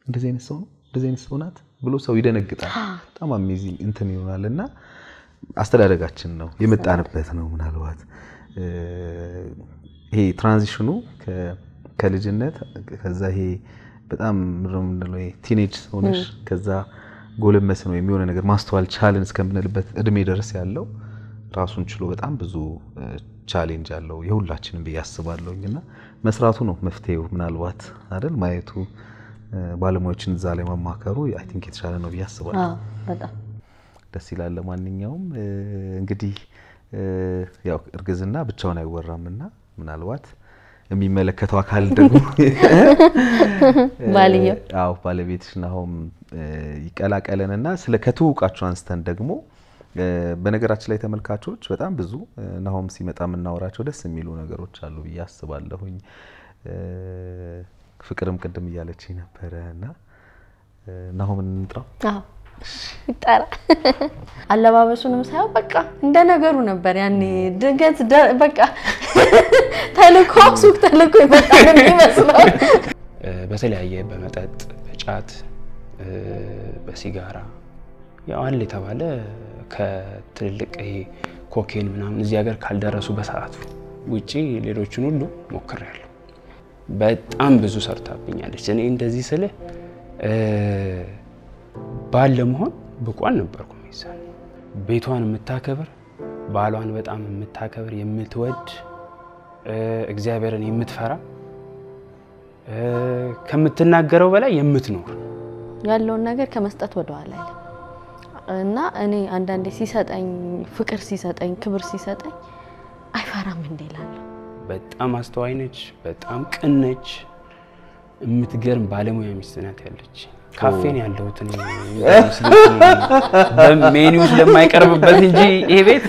እንደዚህ አይነት ሰው ነው እንደዚህ አይነት ሰው ናት ብሎ ሰው ይደነግጣል። በጣም አሜዚንግ እንትን ይሆናል እና አስተዳደጋችን ነው የመጣንበት ነው። ምናልባት ይሄ ትራንዚሽኑ ከልጅነት ከዛ ይሄ በጣም ምንድነው ቲኔጅ ሆነሽ ከዛ ጎለመስ ነው የሚሆነ ነገር ማስተዋል ቻልን እስከምንልበት እድሜ ድረስ ያለው ራሱን ችሎ በጣም ብዙ ቻሌንጅ አለው የሁላችንም ብዬ አስባለሁኝ እና መስራቱ ነው መፍትሄው። ምናልባት አይደል ማየቱ፣ ባለሙያዎችን እዛ ላይ ማማከሩ አይ ቲንክ የተሻለ ነው ብዬ አስባለሁ። በጣም ደስ ይላል። ለማንኛውም እንግዲህ ያው እርግዝና ብቻውን አይወራም ና ምናልባት የሚመለከተው አካል ደግሞ ባለቤትሽ ናሆም ይቀላቀለንና ስለ ከትውውቃችሁ አንስተን ደግሞ በነገራችን ላይ ተመልካቾች በጣም ብዙ ናሆም ሲመጣ የምናወራቸው ደስ የሚሉ ነገሮች አሉ ብዬ አስባለሁኝ። ፍቅርም ቅድም እያለች ነበረ እና ናሆምን እንጥራው
ይጠራ አለባበሱንም ሳይሆን በቃ እንደ ነገሩ ነበር። ያኔ ድንገት በቃ ተልኮ ሱቅ ተልኮ
ይመጣል የሚመስለው በተለያየ በመጠጥ በጫት በሲጋራ ያው የተባለ ከትልልቅ ይሄ ኮኬን ምናምን እዚህ ሀገር ካልደረሱ በሰዓቱ ውጪ ሌሎችን ሁሉ ሞክሬያለሁ። በጣም ብዙ ሰርታብኛለች። እኔ እንደዚህ ስለ ባለ ለመሆን ብቁ አልነበርኩም። ይዛል ቤቷን የምታከብር ባሏን በጣም የምታከብር የምትወድ እግዚአብሔርን የምትፈራ ከምትናገረው በላይ የምትኖር
ያለውን ነገር ከመስጠት ወደኋላ እና እኔ አንዳንዴ ሲሰጠኝ ፍቅር ሲሰጠኝ ክብር ሲሰጠኝ
አይፈራም እንዴ እላለሁ። በጣም አስተዋይ ነች፣ በጣም ቅን ነች፣ የምትገርም ባለሙያ ሚስት ናት ያለች ካፌን ያለሁት ሜኒው ስለማይቀርብበት እንጂ ይሄ ቤት